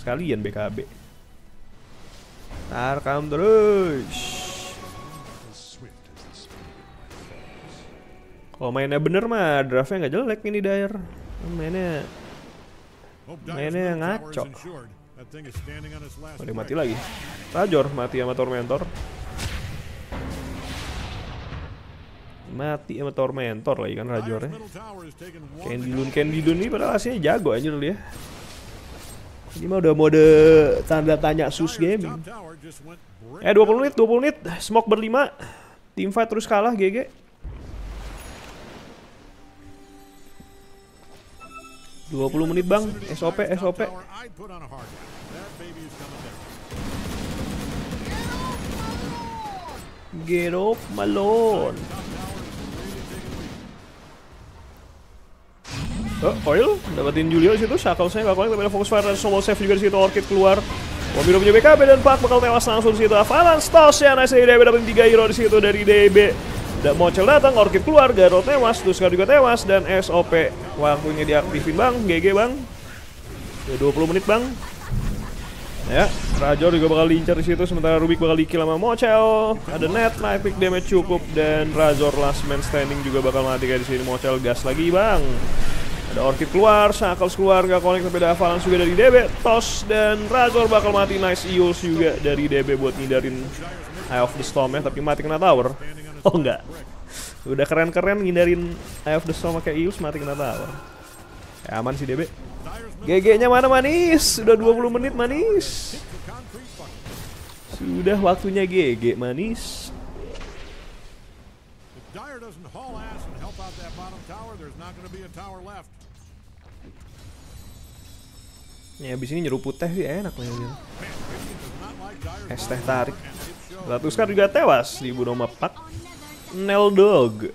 Sekalian BKB. Tarkam terus. Kalau mainnya bener mah draftnya nggak jelek ini Dyer. Mainnya Nah ini yang ngaco. Mari mati lagi. Tajor mati sama Tormentor. Mati sama Tormentor lagi kan Rajornya. Candy Candy Dun ini padahal aslinya jago anjir dia. Ini mah udah mode tanda tanya sus gaming. Eh 20 menit, 20 menit, smoke berlima. Team fight terus kalah GG. 20 menit bang, SOP, SOP. Get up, Malone. Oh, oil, dapatin Julio situ, shackle saya gak connect, tapi ada fokus fire, dan snowball save juga disitu, Orchid keluar. Wamiro punya BKB dan Park bakal tewas langsung disitu, Avalanche Toss ya, nice dari DB, dapetin 3 hero disitu dari DB. Dan Mocel datang, Orkid keluar, Garo tewas, tuska juga tewas, dan SOP waktunya diaktifin bang, GG bang. Ya, Udah 20 menit bang. Ya, Rajor juga bakal diincar di situ sementara Rubik bakal dikill sama Mocel. Ada net, pick damage cukup dan Razor last man standing juga bakal mati kayak di sini mochel gas lagi, Bang. Ada Orchid keluar, Shackles keluar, gak connect tapi ada Avalanche juga dari DB toss dan Razor bakal mati, nice Eos juga dari DB buat ngindarin Eye of the Storm ya Tapi mati kena tower <laughs> Oh enggak. Udah keren-keren ngindarin Eye of the Storm pakai Ius mati kena tower. Ya aman sih DB. GG-nya mana manis? Udah 20 menit manis. Sudah waktunya GG manis. Ya abis ini nyeruput teh sih enak ya. Es teh tarik. Latuskan juga tewas di Bunoma Park. Nail Dog.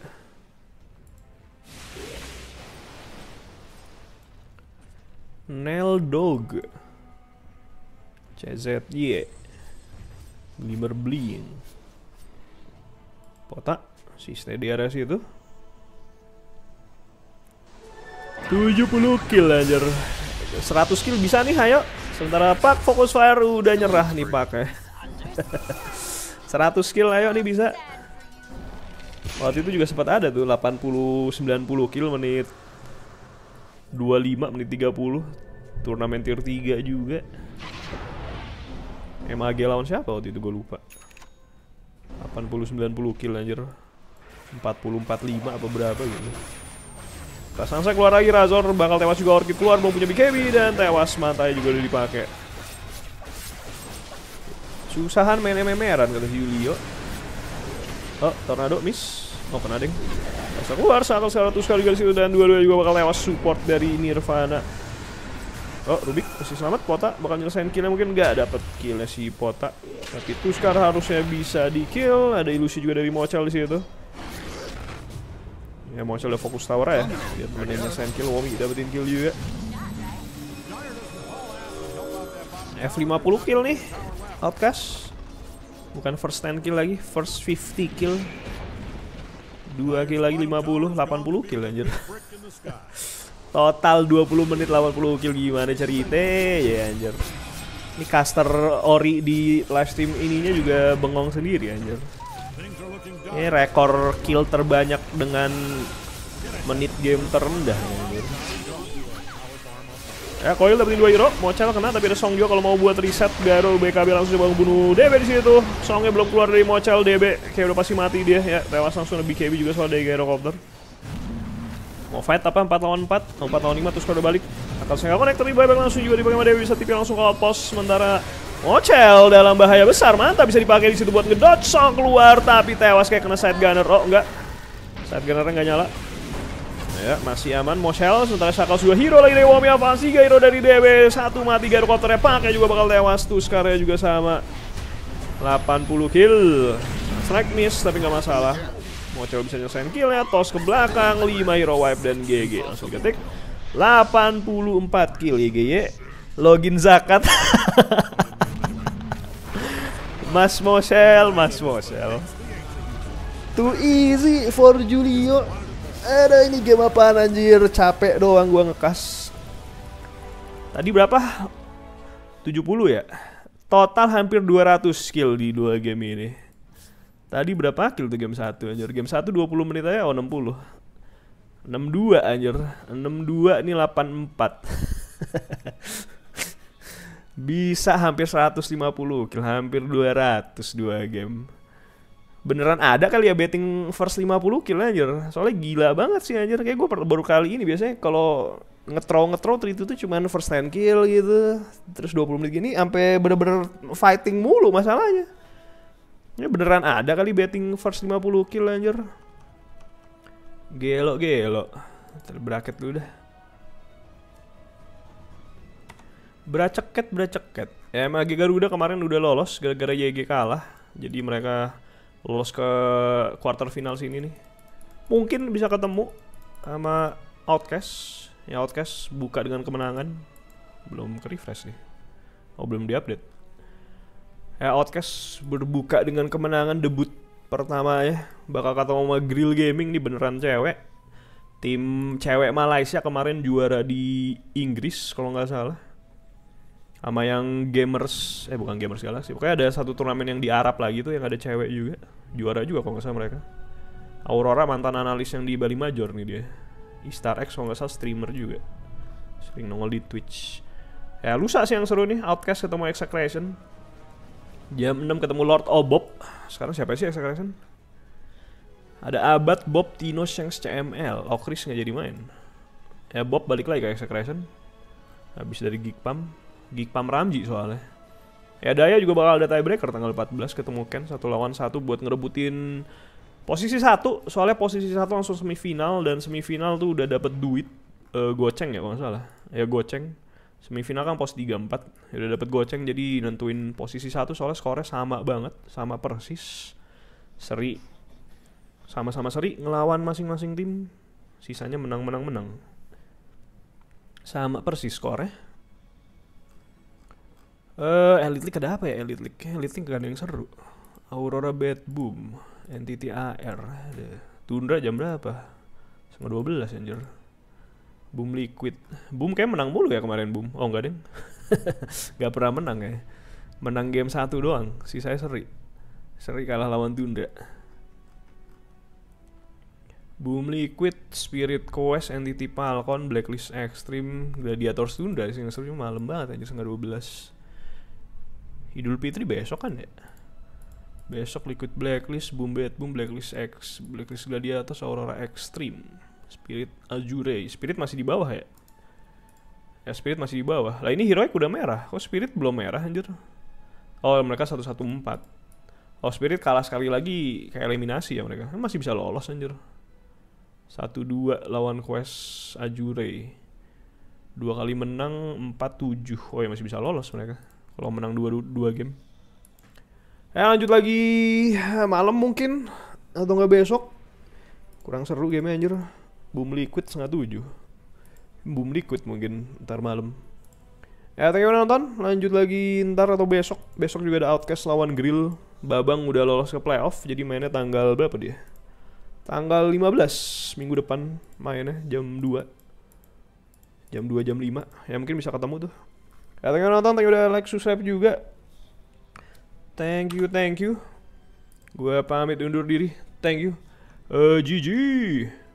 Nail Dog. CZY. Glimmer Bling. Potak. Si di area situ. 70 kill anjir. 100 kill bisa nih, ayo. Sementara Pak Focus Fire udah nyerah nih pakai. Ya. 100 <laughs> kill ayo nih bisa. Waktu itu juga sempat ada tuh 80 90 kill menit 25 menit 30 turnamen tier 3 juga. MAG lawan siapa waktu itu gue lupa. 80 90 kill anjir. 445 45 apa berapa gitu. Kasansa keluar lagi, Razor bakal tewas juga Orchid keluar, belum punya BKB dan tewas mantai juga udah dipakai. Susahan main MMR-an kata Julio. Oh, tornado miss. Oh kena ding Bisa keluar 100 100 kali dari situ dan dua-dua juga bakal lewat support dari Nirvana Oh Rubik masih selamat Pota bakal nyelesain killnya mungkin gak dapet killnya si Pota Tapi Tuskar harusnya bisa di kill Ada ilusi juga dari Mochel di situ Ya Mochel udah fokus tower ya Biar temennya nyelesain kill Womi dapetin kill juga F50 kill nih Outcast Bukan first 10 kill lagi First 50 kill 2 kill lagi 50, 80 kill anjir. <laughs> Total 20 menit 80 kill gimana cerita ya anjir. Ini caster Ori di live stream ininya juga bengong sendiri anjir. Ini rekor kill terbanyak dengan menit game terendah. ini. Ya, Coil dapetin 2 hero, Mochel kena tapi ada Song juga kalau mau buat reset Garo BKB langsung coba bunuh DB di situ. Songnya belum keluar dari Mochel DB, kayak udah pasti mati dia ya. Tewas langsung lebih BKB juga soal dari Gyrocopter. Mau fight apa 4 lawan 4, empat 4 lawan 5 terus kalau balik. Akal saya connect tapi buyback langsung juga di bagaimana DB bisa tipe langsung kalau pos sementara Mochel dalam bahaya besar. Mantap bisa dipakai di situ buat ngedot Song keluar tapi tewas kayak kena side gunner. Oh, enggak. Side gunner enggak nyala. Ya, masih aman Moshel sementara Shackles juga hero lagi dari Wami sih hero dari DB satu mati Gairo kotornya pakai juga bakal tewas Tuskarnya juga sama 80 kill Strike miss tapi nggak masalah Mau coba bisa nyelesain killnya Toss ke belakang 5 hero wipe dan GG Langsung ketik 84 kill YGY Login zakat <laughs> Mas Moshel, Mas Moshel Too easy for Julio ada ini game apaan anjir? Capek doang gua ngekas. Tadi berapa? 70 ya? Total hampir 200 skill di dua game ini. Tadi berapa kill tuh game 1 anjir? Game 1 20 menit aja oh 60. 62 anjir. 62 ini 84. <laughs> Bisa hampir 150 kill, hampir 200 dua game beneran ada kali ya betting first 50 kill anjir. Soalnya gila banget sih anjir. Kayak gue baru kali ini biasanya kalau ngetro ngetro itu tuh cuman first 10 kill gitu. Terus 20 menit gini sampai bener-bener fighting mulu masalahnya. Ini ya beneran ada kali betting first 50 kill anjir. Gelo gelo. Terbraket dulu dah. Beraceket beraceket. Ya emang Garuda kemarin udah lolos gara-gara YG kalah. Jadi mereka lolos ke quarter final sini nih mungkin bisa ketemu sama Outcast ya Outcast buka dengan kemenangan belum ke refresh nih oh belum diupdate ya Outcast berbuka dengan kemenangan debut pertama ya bakal ketemu sama Grill Gaming nih beneran cewek tim cewek Malaysia kemarin juara di Inggris kalau nggak salah sama yang gamers eh bukan gamers galak sih, pokoknya ada satu turnamen yang di Arab lagi tuh yang ada cewek juga juara juga kalau nggak salah mereka Aurora mantan analis yang di Bali Major nih dia Star X kalau nggak salah streamer juga sering nongol di Twitch ya lusa sih yang seru nih Outcast ketemu Execration jam 6 ketemu Lord Obob sekarang siapa sih Execration ada Abad Bob Tino yang CML Okris oh, nggak jadi main ya Bob balik lagi ke Execration habis dari Geek Pump Pam Ramji soalnya. Ya Daya juga bakal ada tiebreaker tanggal 14 ketemu Ken satu lawan satu buat ngerebutin posisi satu. Soalnya posisi satu langsung semifinal dan semifinal tuh udah dapat duit uh, goceng ya kalau nggak salah. Ya goceng. Semifinal kan pos ya udah dapat goceng jadi nentuin posisi satu soalnya skornya sama banget sama persis seri sama-sama seri ngelawan masing-masing tim sisanya menang-menang menang sama persis skornya Eh, uh, Elite League ada apa ya Elite League? Elite League gak ada yang seru. Aurora Bad Boom, AR. NTTAR. Tundra jam berapa? Sama 12 anjir. Boom Liquid. Boom kayak menang mulu ya kemarin Boom. Oh enggak deng. <laughs> gak pernah menang ya. Menang game satu doang, si saya seri. Seri kalah lawan Tundra. Boom Liquid, Spirit Quest, Entity Falcon, Blacklist Extreme, Gladiator Tundra sih yang seru malam banget anjir setengah 12. Idul Fitri besok kan ya Besok Liquid Blacklist, Boom Bad Boom, Blacklist X, Blacklist Gladiator, Aurora Extreme, Spirit Azure. Spirit masih di bawah ya? Ya Spirit masih di bawah. Lah ini Heroic udah merah. Kok Spirit belum merah anjir? Oh mereka satu satu empat. Oh Spirit kalah sekali lagi kayak eliminasi ya mereka. Kan masih bisa lolos anjir. Satu dua lawan Quest Azure. Dua kali menang empat tujuh. Oh ya masih bisa lolos mereka kalau menang dua dua game. Eh lanjut lagi malam mungkin atau nggak besok. Kurang seru gamenya anjir. Boom Liquid setengah tujuh. Boom Liquid mungkin ntar malam. Ya, thank you udah nonton. Lanjut lagi ntar atau besok. Besok juga ada Outcast lawan Grill. Babang udah lolos ke playoff, jadi mainnya tanggal berapa dia? Tanggal 15, minggu depan mainnya jam 2. Jam 2, jam 5. Ya mungkin bisa ketemu tuh. Ya, thank you nonton, thank you udah like, subscribe juga. Thank you, thank you. Gua pamit undur diri. Thank you. Uh, eh, GG.